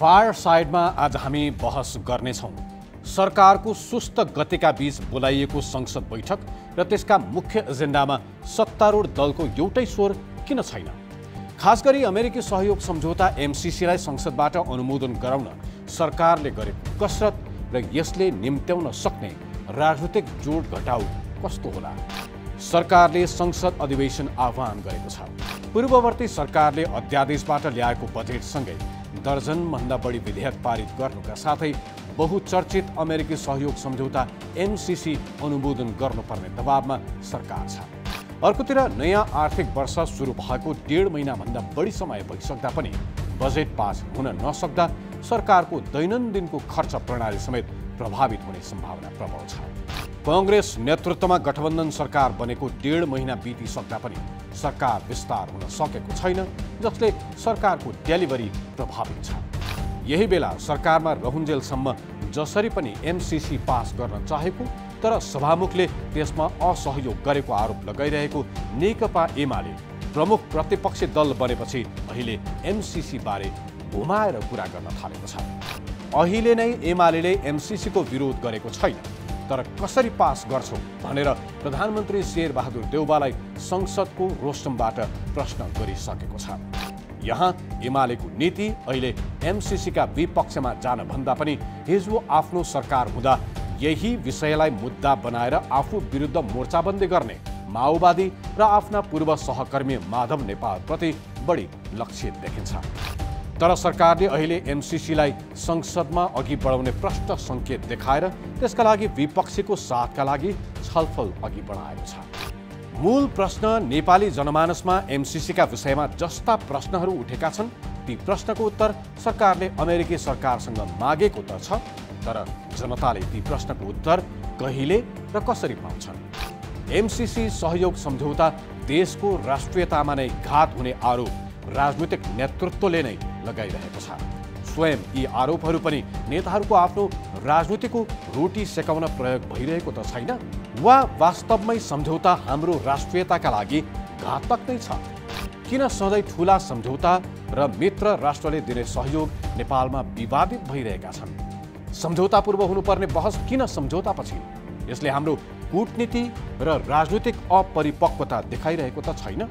Fire साइडमा आज हामी बहस गर्नेछौँ सरकारको सुस्त गतिका बीच बोलाइएको संसद बैठक र त्यसका मुख्य एजेन्डामा सत्तारूढ दलको एउटै स्वर किन छैन खास गरी अमेरिकी सहयोग सम्झौता एमसिसीलाई संसदबाट अनुमोदन गराउन सरकारले गरेको कसरत र यसले निम्त्याउन सक्ने राजनीतिक जोड घटाउ कस्तो होला सरकारले संसद अधिवेशन आह्वान गरेको छ पूर्ववर्ती सरकारले अध्यादेशबाट ल्याएको बजेटसँगै दर्जनभन्दा बढी विधेयक पारित गर्नुका साथै बहुचर्चित अमेरिकी सहयोग सम्झौता एमसिसी अनुमोदन गर्नुपर्ने दबावमा सरकार छ अर्कोतिर नयाँ आर्थिक वर्ष सुरु भएको डेढ महिनाभन्दा बढी समय भइसक्दा पनि बजेट पास हुन नसक्दा सरकारको दैनन्दिनको खर्च प्रणाली समेत प्रभावित हुने सम्भावना प्रबल छ कङ्ग्रेस नेतृत्वमा गठबन्धन सरकार बनेको डेढ महिना बितिसक्दा पनि सरकार विस्तार हुन सकेको छैन जसले सरकारको डेलिभरी प्रभावित छ यही बेला सरकारमा रहुन्जेलसम्म जसरी पनि एमसिसी पास गर्न चाहेको तर सभामुखले त्यसमा असहयोग गरेको आरोप लगाइरहेको नेकपा एमाले प्रमुख प्रतिपक्षी दल बनेपछि अहिले एमसिसीबारे घुमाएर कुरा गर्न थालेको छ अहिले नै एमाले एमसिसीको विरोध गरेको छैन तर कसरी पास गर्छौँ भनेर प्रधानमन्त्री शेरबहादुर देउबालाई संसदको रोस्टमबाट प्रश्न गरिसकेको छ यहाँ एमालेको नीति अहिले एमसिसीका विपक्षमा जानभन्दा पनि हिजो आफ्नो सरकार हुँदा यही विषयलाई मुद्दा बनाएर आफू विरुद्ध मोर्चाबन्दी गर्ने माओवादी र आफ्ना पूर्व सहकर्मी माधव नेपालप्रति बढी लक्षित देखिन्छ तर सरकारले अहिले एमसिसीलाई संसदमा अघि बढाउने प्रष्ट सङ्केत देखाएर त्यसका लागि विपक्षीको साथका लागि छलफल अघि बढाएको छ मूल प्रश्न नेपाली जनमानसमा एमसिसीका विषयमा जस्ता प्रश्नहरू उठेका छन् ती प्रश्नको उत्तर सरकारले अमेरिकी सरकारसँग मागेको त छ तर जनताले ती प्रश्नको उत्तर कहिले र कसरी पाउँछन् एमसिसी सहयोग सम्झौता देशको राष्ट्रियतामा नै घात हुने आरोप राजनीतिक नेतृत्वले नै लगाइरहेको छ स्वयं यी आरोपहरू पनि नेताहरूको आफ्नो राजनीतिको रोटी सेकाउन प्रयोग भइरहेको त छैन वा वास्तवमै सम्झौता हाम्रो राष्ट्रियताका लागि घातक नै छ किन सधैँ ठुला सम्झौता र मित्र राष्ट्रले दिने सहयोग नेपालमा विवादित भइरहेका छन् सम्झौता पूर्व हुनुपर्ने बहस किन सम्झौतापछि यसले हाम्रो कुटनीति र राजनीतिक अपरिपक्वता देखाइरहेको त छैन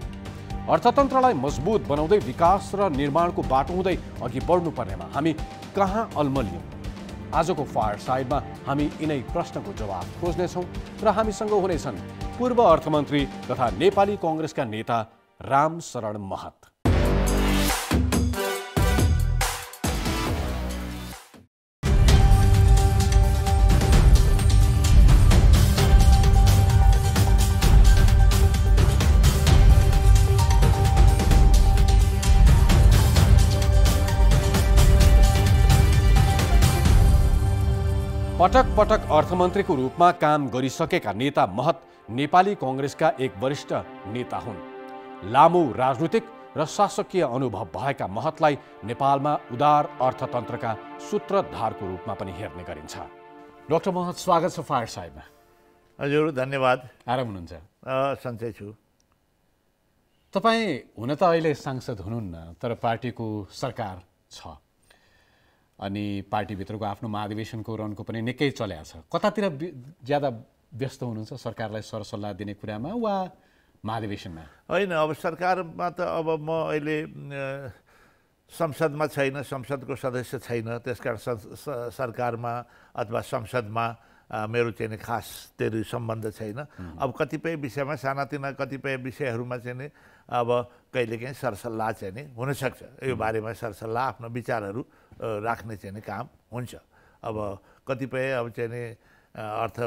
अर्थतन्त्रलाई मजबुत बनाउँदै विकास र निर्माणको बाटो हुँदै अघि बढ्नुपर्नेमा हामी कहाँ अल्मलियौँ आजको फायर साइडमा हामी यिनै प्रश्नको जवाब खोज्नेछौँ र हामीसँग हुनेछन् पूर्व अर्थमन्त्री तथा नेपाली कङ्ग्रेसका नेता राम शरण महत पटक पटक अर्थमन्त्रीको रूपमा काम गरिसकेका नेता महत नेपाली कङ्ग्रेसका एक वरिष्ठ नेता हुन् लामो राजनीतिक र शासकीय अनुभव भएका महतलाई नेपालमा उदार अर्थतन्त्रका सूत्रधारको रूपमा पनि हेर्ने गरिन्छ डाक्टर महत स्वागत छ फायर साहेबमा हजुर धन्यवाद आराम हुनुहुन्छ सन्चै छु तपाईँ हुन त अहिले सांसद हुनुहुन्न तर पार्टीको सरकार छ अनि पार्टीभित्रको आफ्नो महाधिवेशनको रनको पनि निकै चल्या छ कतातिर ज्यादा व्यस्त हुनुहुन्छ सरकारलाई सरसल्लाह दिने कुरामा वा महाधिवेशनमा होइन अब सरकारमा त अब म अहिले संसदमा छैन संसदको सदस्य छैन त्यसकारण सरकारमा अथवा संसदमा मेरो चाहिँ खास त्यो सम्बन्ध छैन अब कतिपय विषयमा सानातिना कतिपय विषयहरूमा चाहिँ नि अब कहिलेकाहीँ सरसल्लाह चाहिँ नि हुनसक्छ यो बारेमा सरसल्लाह आफ्नो विचारहरू राख्ने चाहिँ काम हुन्छ अब कतिपय अब चाहिँ अर्थ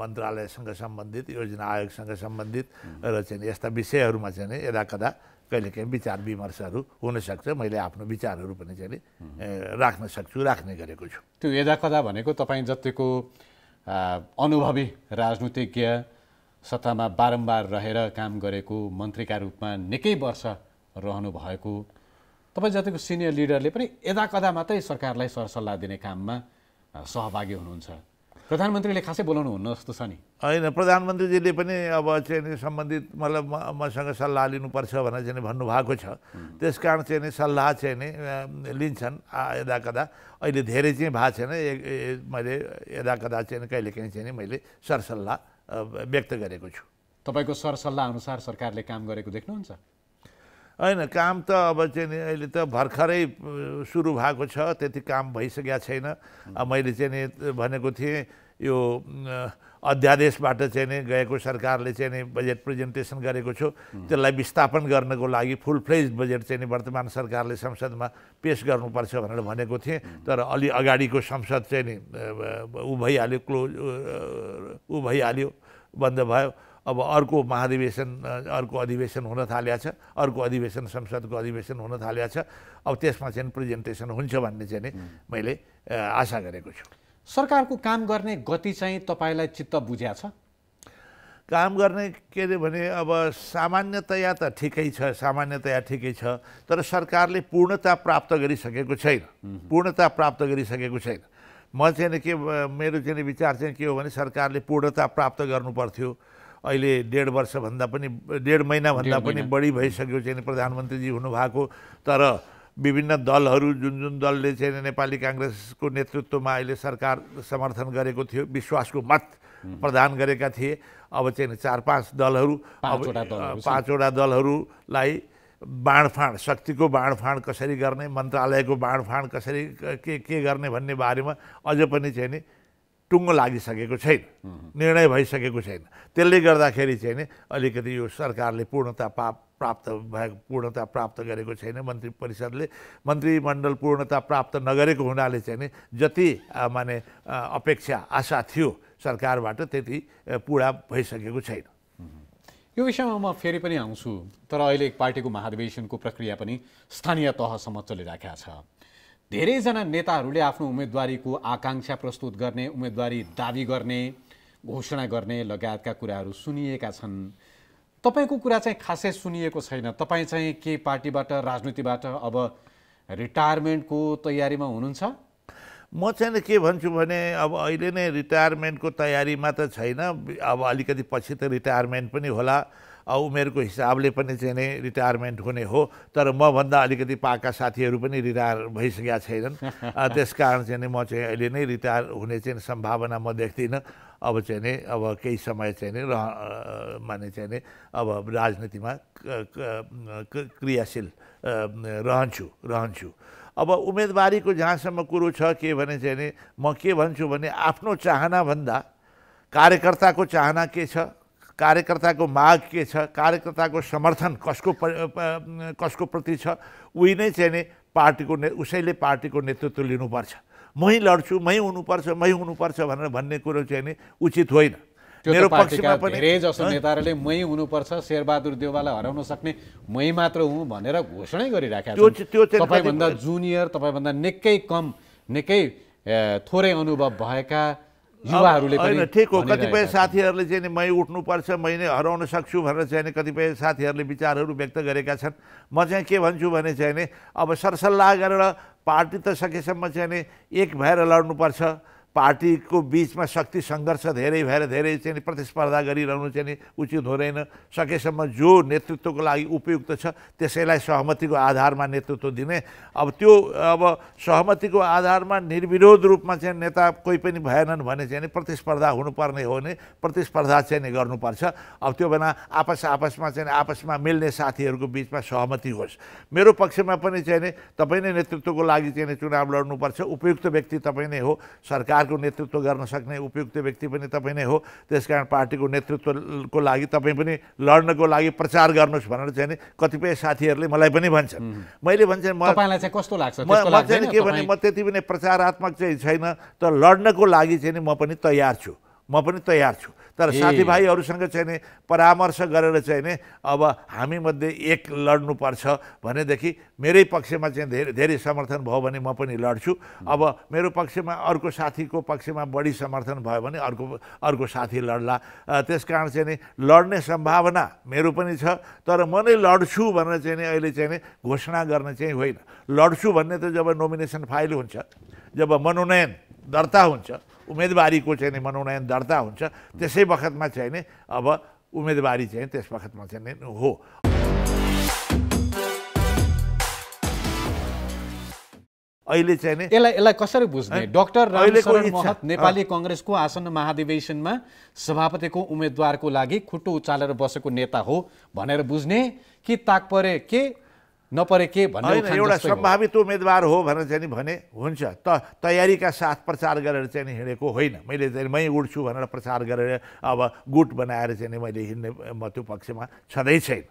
मन्त्रालयसँग सम्बन्धित योजना आयोगसँग सम्बन्धित र चाहिँ यस्ता विषयहरूमा चाहिँ यदा कदा कहिलेकाहीँ विचार विमर्शहरू हुनसक्छ मैले आफ्नो विचारहरू पनि चाहिँ राख्न सक्छु राख्ने गरेको छु त्यो यदा कदा भनेको तपाईँ जतिको अनुभवी राजनीतिज्ञ सत्तामा बारम्बार रहेर काम गरेको मन्त्रीका रूपमा निकै वर्ष रहनु भएको तपाईँ जतिको सिनियर लिडरले पनि यदा कदा मात्रै सरकारलाई सरसल्लाह दिने काममा सहभागी हुनुहुन्छ प्रधानमन्त्रीले खासै बोलाउनु हुन्न जस्तो छ नि होइन प्रधानमन्त्रीजीले पनि अब चाहिँ सम्बन्धित मतलब मसँग सल्लाह लिनुपर्छ भनेर चाहिँ भन्नुभएको छ त्यस कारण चाहिँ नि सल्लाह चाहिँ नि लिन्छन् यदा कदा अहिले धेरै चाहिँ भएको छैन मैले यदा कदा चाहिँ कहिलेकाहीँ चाहिँ नि मैले सरसल्लाह व्यक्त गरेको छु तपाईँको सरसल्लाह अनुसार सरकारले काम गरेको देख्नुहुन्छ होइन काम त अब चाहिँ नि अहिले त भर्खरै सुरु भएको छ त्यति काम भइसकेको छैन मैले चाहिँ नि भनेको थिएँ यो अध्यादेशबाट चाहिँ नि गएको सरकारले चाहिँ नि बजेट प्रेजेन्टेसन गरेको छु त्यसलाई विस्थापन गर्नको लागि फुल फ्लेज बजेट चाहिँ नि वर्तमान सरकारले संसदमा पेस गर्नुपर्छ भनेर भनेको थिएँ तर अलि अगाडिको संसद चाहिँ नि ऊ भइहाल्यो क्लोज ऊ भइहाल्यो बन्द भयो अब अर्को महाधिवेशन अर्को अधिवेशन हुन थाल्या छ अर्को अधिवेशन संसदको अधिवेशन हुन थाल्या छ अब त्यसमा चाहिँ प्रेजेन्टेसन हुन्छ भन्ने चाहिँ मैले आशा गरेको छु सरकारको काम गर्ने गति चाहिँ तपाईँलाई चित्त बुझ्या छ काम गर्ने के अरे भने अब सामान्यतया त ठिकै छ सामान्यतया ठिकै छ तर सरकारले पूर्णता प्राप्त गरिसकेको छैन पूर्णता प्राप्त गरिसकेको छैन म चाहिँ के मेरो चाहिँ विचार चाहिँ के हो भने सरकारले पूर्णता प्राप्त गर्नु पर्थ्यो अहिले डेढ वर्षभन्दा पनि डेढ महिनाभन्दा पनि बढी भइसक्यो चाहिँ प्रधानमन्त्रीजी हुनुभएको तर विभिन्न दलहरू जुन जुन दलले चाहिँ नेपाली काङ्ग्रेसको नेतृत्वमा अहिले सरकार समर्थन गरेको थियो विश्वासको मत प्रदान गरेका थिए अब चाहिँ चार पाँच दलहरू अब पाँचवटा दलहरूलाई बाँडफाँड शक्तिको बाँडफाँड कसरी गर्ने मन्त्रालयको बाँडफाँड कसरी के के गर्ने भन्ने बारेमा अझ पनि चाहिँ नि टुङ्गो लागिसकेको छैन निर्णय भइसकेको छैन त्यसले गर्दाखेरि चाहिँ नि अलिकति यो सरकारले पूर्णता प्राप्त प्राप्त भएको पूर्णता प्राप्त गरेको छैन मन्त्री परिषदले मन्त्रीमण्डल पूर्णता प्राप्त नगरेको हुनाले चाहिँ नि जति माने अपेक्षा आशा थियो सरकारबाट त्यति पुरा भइसकेको छैन यो विषयमा म फेरि पनि आउँछु तर अहिले पार्टीको महाधिवेशनको प्रक्रिया पनि स्थानीय तहसम्म चलिराखेको छ धेरैजना नेताहरूले आफ्नो उम्मेदवारीको आकाङ्क्षा प्रस्तुत गर्ने उम्मेदवारी दावी गर्ने घोषणा गर्ने लगायतका कुराहरू सुनिएका छन् तपाईँको कुरा चाहिँ खासै सुनिएको छैन तपाईँ चाहिँ के पार्टीबाट राजनीतिबाट अब रिटायरमेन्टको तयारीमा हुनुहुन्छ म चाहिँ के भन्छु भने अब अहिले नै रिटायरमेन्टको तयारीमा त छैन अब अलिकति पछि त रिटायरमेन्ट पनि होला उमेरको हिसाबले पनि चाहिँ नै रिटायरमेन्ट हुने हो तर मभन्दा अलिकति पाका साथीहरू पनि रिटायर भइसकेका छैनन् त्यस कारण चाहिँ म चाहिँ अहिले नै रिटायर हुने चाहिँ सम्भावना म देख्दिनँ अब चाहिँ नै अब केही समय चाहिँ नै रह माने चाहिँ नै अब राजनीतिमा क्रियाशील रहन्छु रहन्छु अब उम्मेदवारीको जहाँसम्म कुरो छ के भने चाहिँ नि म के भन्छु भने आफ्नो चाहनाभन्दा कार्यकर्ताको चाहना के छ कार्यकर्ताको माग के छ कार्यकर्ताको समर्थन कसको कसको प्रति छ उही नै चाहिँ नि पार्टीको ने उसैले पार्टीको नेतृत्व लिनुपर्छ मै लड्छु मै हुनुपर्छ मै हुनुपर्छ भनेर भन्ने कुरो चाहिँ नि उचित होइन मेरो पक्षमा पनि धेरै जसो नेताहरूले मै हुनुपर्छ शेरबहादुर देवाललाई हराउन सक्ने मै मात्र हुँ भनेर घोषणै गरिराखेको त्यो त्यो चाहिँ तपाईँभन्दा जुनियर तपाईँभन्दा निकै कम निकै थोरै अनुभव भएका युवाहरूले होइन ठिक हो कतिपय साथीहरूले चाहिँ मै उठ्नुपर्छ मै नै हराउन सक्छु भनेर चाहिँ कतिपय साथीहरूले विचारहरू व्यक्त गरेका छन् म चाहिँ के भन्छु भने चाहिँ नि अब सरसल्लाह गरेर पार्टी त सकेसम्म चाहिँ नि एक भएर लड्नुपर्छ पार्टीको बिचमा शक्ति सङ्घर्ष धेरै भएर धेरै चाहिँ प्रतिस्पर्धा गरिरहनु चाहिँ उचित हुँदैन सकेसम्म जो नेतृत्वको लागि उपयुक्त छ त्यसैलाई सहमतिको आधारमा नेतृत्व दिने अब त्यो अब सहमतिको आधारमा निर्विरोध रूपमा चाहिँ नेता कोही पनि भएनन् भने चाहिँ प्रतिस्पर्धा हुनुपर्ने हो भने प्रतिस्पर्धा चाहिँ गर्नुपर्छ अब त्यो बेला आपस आपसमा चाहिँ आपसमा मिल्ने साथीहरूको बिचमा सहमति होस् मेरो पक्षमा पनि चाहिँ तपाईँ नै नेतृत्वको लागि चाहिँ चुनाव लड्नुपर्छ उपयुक्त व्यक्ति तपाईँ नै हो सरकार सरकारको नेतृत्व गर्न सक्ने उपयुक्त व्यक्ति पनि तपाईँ नै हो त्यसकारण पार्टीको नेतृत्वको लागि तपाईँ पनि लड्नको लागि प्रचार गर्नुहोस् भनेर चाहिँ नि कतिपय साथीहरूले मलाई पनि भन्छन् मैले भन्छ कस्तो लाग्छ म चाहिँ के भने म त्यति पनि प्रचारात्मक चाहिँ छैन तर लड्नको लागि चाहिँ नि म पनि तयार छु म पनि तयार छु तर साथीभाइहरूसँग चाहिँ नि परामर्श गरेर चाहिँ नि अब हामीमध्ये एक लड्नुपर्छ भनेदेखि मेरै पक्षमा चाहिँ धेरै धेरै समर्थन भयो भने म पनि लड्छु अब मेरो पक्षमा अर्को साथीको पक्षमा बढी समर्थन भयो भने अर्को अर्को साथी लड्ला त्यस कारण चाहिँ नि लड्ने सम्भावना मेरो पनि छ तर म नै लड्छु भनेर चाहिँ नि अहिले चाहिँ नि घोषणा गर्ने चाहिँ होइन लड्छु भन्ने त जब नोमिनेसन फाइल हुन्छ जब मनोनयन दर्ता हुन्छ उम्मेदवारीको चाहिँ मनोनयन दर्ता हुन्छ त्यसै बखतमा चाहिँ नि अब उम्मेदवारी चाहिँ त्यस बखतमा चाहिँ नि हो अहिले चाहिँ नि यसलाई यसलाई कसरी बुझ्ने डाक्टर नेपाली कङ्ग्रेसको आसन्न महाधिवेशनमा सभापतिको उम्मेद्वारको लागि खुट्टो उचालेर बसेको नेता हो भनेर बुझ्ने कि परे के नपरे के भन्ने एउटा सम्भावित उम्मेदवार हो भनेर चाहिँ भने हुन्छ त तयारीका साथ प्रचार गरेर चाहिँ हिँडेको होइन मैले चाहिँ मै उठ्छु भनेर प्रचार गरेर अब गुट बनाएर चाहिँ मैले हिँड्ने म त्यो पक्षमा छँदै छैन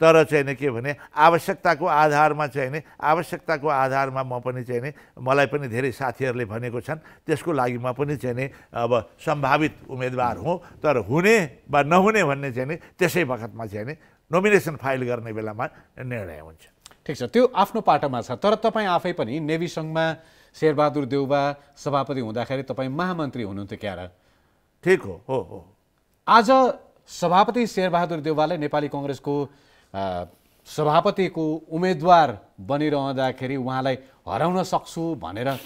तर चाहिँ के भने आवश्यकताको आधारमा चाहिँ आवश्यकताको आधारमा म पनि चाहिँ मलाई पनि धेरै साथीहरूले भनेको छन् त्यसको लागि म पनि चाहिँ अब सम्भावित उम्मेदवार हुँ तर हुने वा नहुने भन्ने चाहिँ नि त्यसै बखतमा चाहिँ नोमिनेसन फाइल गर्ने बेलामा निर्णय हुन्छ ठिक छ त्यो आफ्नो पाटामा छ तर तपाईँ आफै पनि नेभी सङ्घमा शेरबहादुर देउबा सभापति हुँदाखेरि तपाईँ महामन्त्री हुनुहुन्थ्यो क्यार ठिक हो हो हो आज सभापति शेरबहादुर देउबाले नेपाली कङ्ग्रेसको सभापतिको उम्मेदवार बनिरहँदाखेरि उहाँलाई हराउन सक्छु भनेर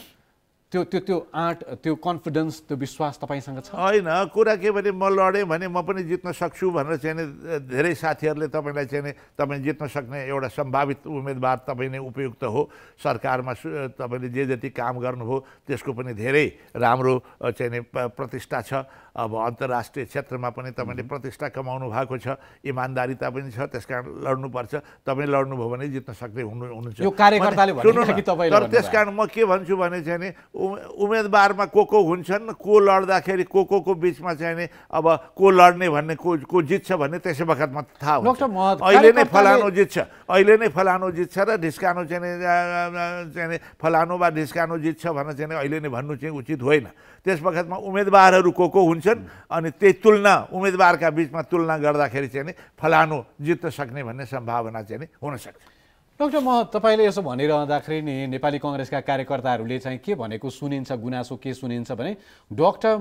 त्यो त्यो त्यो आँट त्यो कन्फिडेन्स त्यो विश्वास तपाईँसँग छ होइन कुरा के भने म लडेँ भने म पनि जित्न सक्छु भनेर चाहिँ धेरै साथीहरूले तपाईँलाई चाहिँ तपाईँ जित्न सक्ने एउटा सम्भावित उम्मेदवार तपाईँ नै उपयुक्त हो सरकारमा तपाईँले जे जति काम गर्नुभयो त्यसको पनि धेरै राम्रो चाहिँ प्रतिष्ठा छ अब अन्तर्राष्ट्रिय क्षेत्रमा पनि तपाईँले प्रतिष्ठा कमाउनु भएको छ इमान्दारिता पनि छ त्यस कारण लड्नुपर्छ तपाईँ लड्नुभयो भने जित्न सक्ने हुनु हुनुहुन्छ तर त्यस कारण म के भन्छु भने चाहिँ नि उम्मेदवारमा को को हुन्छन् को लड्दाखेरि को को को बिचमा चाहिँ नि अब को लड्ने भन्ने को को जित्छ भन्ने त्यसै बखतमा थाहा हुन्छ अहिले नै फलानु जित्छ अहिले नै फलानु जित्छ र ढिस्कानु चाहिँ चाहिँ फलानु वा ढिस्कानु जित्छ भनेर चाहिँ अहिले नै भन्नु चाहिँ उचित होइन त्यस बखतमा उम्मेदवारहरू को को हुन्छन् अनि त्यही तुलना उम्मेदवारका बिचमा तुलना गर्दाखेरि चाहिँ नि फलानु जित्न सक्ने भन्ने सम्भावना चाहिँ नि हुनसक्छ डक्टर म तपाईँले यसो भनिरहँदाखेरि नि नेपाली कङ्ग्रेसका कार्यकर्ताहरूले चाहिँ के भनेको सुनिन्छ गुनासो के सुनिन्छ भने डक्टर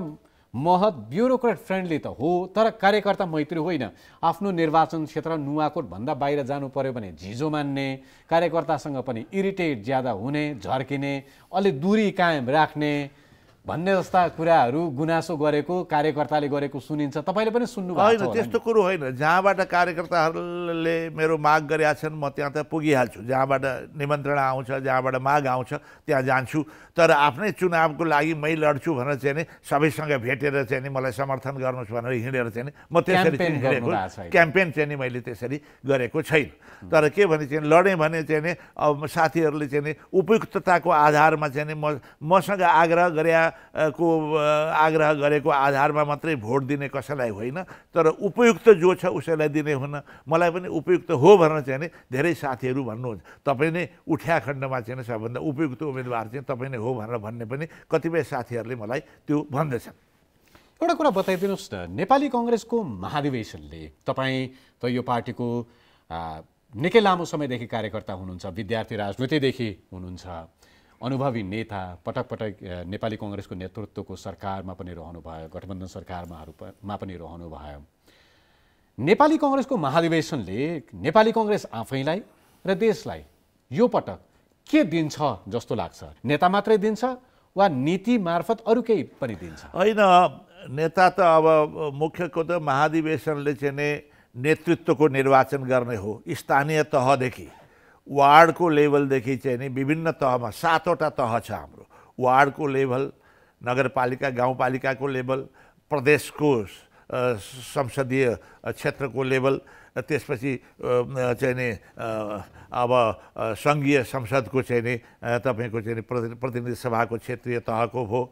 महत ब्युरोक्रेट फ्रेन्डली त हो तर कार्यकर्ता मैत्री होइन आफ्नो निर्वाचन क्षेत्र नुवाकोटभन्दा बाहिर जानु पर्यो भने झिजो मान्ने कार्यकर्तासँग पनि इरिटेट ज्यादा हुने झर्किने अलि दूरी कायम राख्ने भन्ने जस्ता कुराहरू गुनासो गरेको कार्यकर्ताले गरेको सुनिन्छ तपाईँले पनि सुन्नु होइन त्यस्तो कुरो होइन जहाँबाट कार्यकर्ताहरूले मेरो माग गरेका छन् म त्यहाँ त पुगिहाल्छु जहाँबाट निमन्त्रणा आउँछ जहाँबाट माग आउँछ त्यहाँ जान्छु तर आफ्नै चुनावको लागि मै लड्छु भनेर चाहिँ नि सबैसँग भेटेर चाहिँ नि मलाई समर्थन गर्नुहोस् भनेर हिँडेर चाहिँ नि म त्यसरी चाहिँ हिँडेको क्याम्पेन चाहिँ नि मैले त्यसरी गरेको छैन तर के भने चाहिँ लडेँ भने चाहिँ नि अब साथीहरूले चाहिँ नि उपयुक्तताको आधारमा चाहिँ नि म मसँग आग्रह गरे को आग्रह गरेको आधारमा मात्रै भोट दिने कसैलाई होइन तर उपयुक्त जो छ उसैलाई दिने हुन मलाई पनि उपयुक्त हो भनेर चाहिँ नि धेरै साथीहरू भन्नुहुन्छ तपाईँ नै उठ्या खण्डमा चाहिँ सबभन्दा उपयुक्त उम्मेदवार चाहिँ तपाईँ नै हो भनेर भन्ने पनि कतिपय साथीहरूले मलाई त्यो भन्दछन् एउटा कुरा बताइदिनुहोस् न नेपाली कङ्ग्रेसको महाधिवेशनले तपाईँ त यो पार्टीको निकै लामो समयदेखि कार्यकर्ता हुनुहुन्छ विद्यार्थी राजनीतिदेखि हुनुहुन्छ अनुभवी नेता पटक पटक नेपाली कङ्ग्रेसको नेतृत्वको सरकारमा पनि रहनुभयो गठबन्धन सरकारमाहरूमा पनि रहनुभयो नेपाली कङ्ग्रेसको महाधिवेशनले नेपाली कङ्ग्रेस आफैलाई र देशलाई यो पटक के दिन्छ जस्तो लाग्छ नेता मात्रै दिन्छ वा नीति मार्फत अरू केही पनि दिन्छ होइन नेता त अब मुख्यको त महाधिवेशनले चाहिँ नेतृत्वको निर्वाचन गर्ने हो स्थानीय तहदेखि वार्डको लेभलदेखि चाहिँ नि विभिन्न तहमा सातवटा तह छ हाम्रो वार्डको लेभल नगरपालिका गाउँपालिकाको लेभल प्रदेशको संसदीय क्षेत्रको लेभल त्यसपछि चाहिँ नि अब सङ्घीय संसदको चाहिँ नि तपाईँको चाहिँ नि प्रतिनिधि सभाको क्षेत्रीय तहको भयो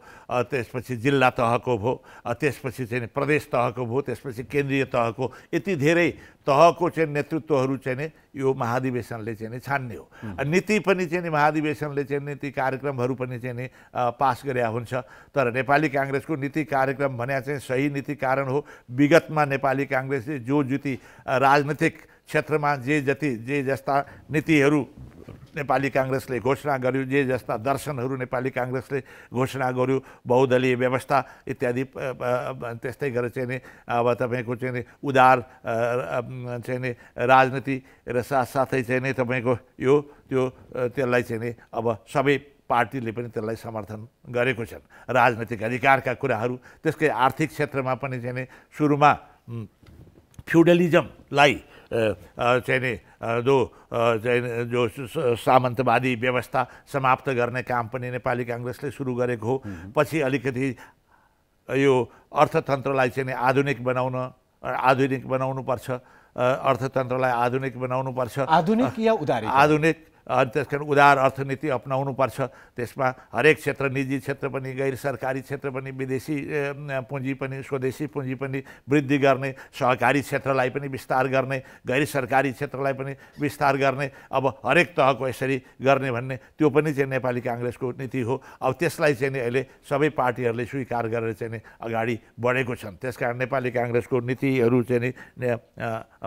त्यसपछि जिल्ला तहको भयो त्यसपछि चाहिँ प्रदेश तहको भयो त्यसपछि केन्द्रीय तहको यति धेरै तहको चाहिँ नेतृत्वहरू चाहिँ नि यो महाधिवेशनले चाहिँ नि छान्ने हो नीति पनि चाहिँ नि महाधिवेशनले चाहिँ नीति कार्यक्रमहरू पनि चाहिँ नि पास गरेका हुन्छ तर नेपाली काङ्ग्रेसको नीति कार्यक्रम भने चाहिँ सही नीति कारण हो विगतमा नेपाली काङ्ग्रेसले जो जुति राजनीतिक क्षेत्रमा जे जति जे जस्ता नीतिहरू नेपाली काङ्ग्रेसले घोषणा गर्यो जे जस्ता दर्शनहरू नेपाली काङ्ग्रेसले घोषणा गर्यो बहुदलीय व्यवस्था इत्यादि त्यस्तै गरेर चाहिँ नि अब तपाईँको चाहिँ नि उदार चाहिँ नि राजनीति र साथसाथै चाहिँ नि तपाईँको यो त्यो त्यसलाई चाहिँ नि अब सबै पार्टीले पनि त्यसलाई समर्थन गरेको छन् राजनैतिक अधिकारका कुराहरू त्यसकै आर्थिक क्षेत्रमा पनि चाहिँ नि सुरुमा फ्युडलिजमलाई चाहिँ जो चाहिँ जो सामन्तवादी व्यवस्था समाप्त गर्ने काम पनि नेपाली काङ्ग्रेसले सुरु गरेको हो पछि अलिकति यो अर्थतन्त्रलाई चाहिँ आधुनिक बनाउन आधुनिक बनाउनुपर्छ अर्थतन्त्रलाई आधुनिक बनाउनुपर्छ आधुनिक या उदारी आधुनिक अनि त्यस कारण उदार अर्थनीति पर्छ त्यसमा हरेक क्षेत्र निजी क्षेत्र पनि गैर सरकारी क्षेत्र पनि विदेशी पुँजी पनि स्वदेशी पुँजी पनि वृद्धि गर्ने सहकारी क्षेत्रलाई पनि विस्तार गर्ने गैर सरकारी क्षेत्रलाई पनि विस्तार गर्ने अब हरेक तहको यसरी गर्ने भन्ने त्यो पनि चाहिँ नेपाली काङ्ग्रेसको नीति हो अब त्यसलाई चाहिँ नि अहिले सबै पार्टीहरूले स्वीकार गरेर चाहिँ नि अगाडि बढेको छन् त्यसकारण नेपाली काङ्ग्रेसको नीतिहरू चाहिँ नि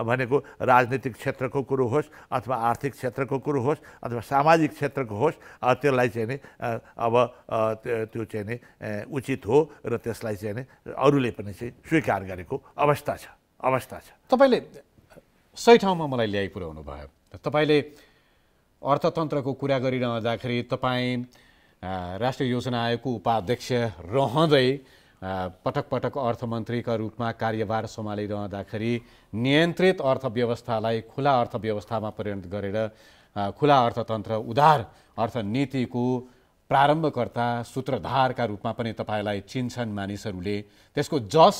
भनेको राजनीतिक क्षेत्रको कुरो होस् अथवा आर्थिक क्षेत्रको कुरो होस् अथवा सामाजिक क्षेत्रको होस् त्यसलाई चाहिँ नि अब त्यो चाहिँ नि उचित हो र त्यसलाई चाहिँ नि अरूले पनि चाहिँ स्वीकार गरेको अवस्था छ अवस्था छ तपाईँले सही ठाउँमा मलाई ल्याइ पुऱ्याउनु भयो तपाईँले अर्थतन्त्रको कुरा गरिरहँदाखेरि तपाईँ राष्ट्रिय योजना आयोगको उपाध्यक्ष रहँदै पटक पटक अर्थमन्त्रीका रूपमा कार्यभार सम्हालिरहँदाखेरि नियन्त्रित अर्थव्यवस्थालाई खुला अर्थव्यवस्थामा परिणत गरेर खुला अर्थतन्त्र उधार अर्थनीतिको प्रारम्भकर्ता सूत्रधारका रूपमा पनि तपाईँलाई चिन्छन् मानिसहरूले त्यसको जस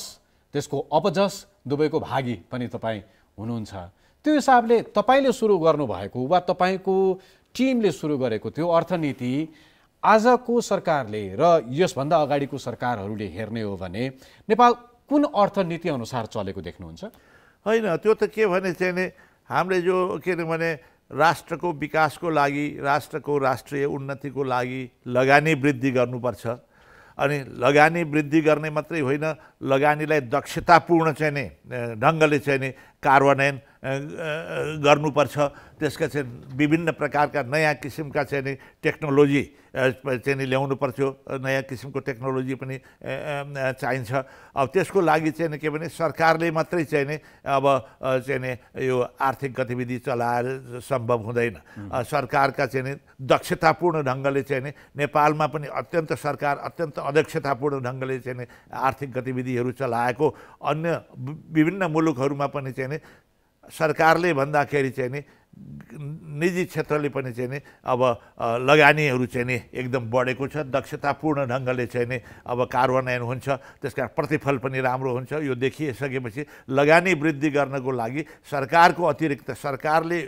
त्यसको अपजस दुवैको भागी पनि तपाईँ हुनुहुन्छ त्यो हिसाबले तपाईँले सुरु गर्नुभएको वा तपाईँको टिमले सुरु गरेको त्यो अर्थनीति आजको सरकारले र यसभन्दा अगाडिको सरकारहरूले हेर्ने हो भने नेपाल कुन अर्थनीति अनुसार चलेको देख्नुहुन्छ होइन त्यो त के भने चाहिँ हामीले जो के भने राष्ट्रको विकासको लागि राष्ट्रको राष्ट्रिय उन्नतिको लागि लगानी वृद्धि गर्नुपर्छ अनि लगानी वृद्धि गर्ने मात्रै होइन लगानीलाई दक्षतापूर्ण चाहिँ नै ढङ्गले चाहिँ नै कार्यान्वयन गर्नुपर्छ त्यसका चाहिँ विभिन्न प्रकारका नयाँ किसिमका चाहिँ नि टेक्नोलोजी चाहिँ नि ल्याउनु पर्थ्यो नयाँ किसिमको टेक्नोलोजी पनि चाहिन्छ अब त्यसको लागि चाहिँ के भने सरकारले मात्रै चाहिँ नि अब चाहिँ नि यो आर्थिक गतिविधि चलाएर सम्भव हुँदैन सरकारका चाहिँ नि दक्षतापूर्ण ढङ्गले चाहिँ नि नेपालमा पनि अत्यन्त सरकार अत्यन्त अध्यक्षतापूर्ण ढङ्गले चाहिँ नि आर्थिक गतिविधिहरू चलाएको अन्य विभिन्न मुलुकहरूमा पनि चाहिँ चाहिँ नि सरकारले भन्दाखेरि चाहिँ नि निजी क्षेत्रले पनि चाहिँ नि अब लगानीहरू चाहिँ नि एकदम बढेको छ दक्षतापूर्ण ढङ्गले चाहिँ नि अब कार्यान्वयन हुन्छ त्यस कारण प्रतिफल पनि राम्रो हुन्छ यो देखिसकेपछि लगानी वृद्धि गर्नको लागि सरकारको अतिरिक्त सरकारले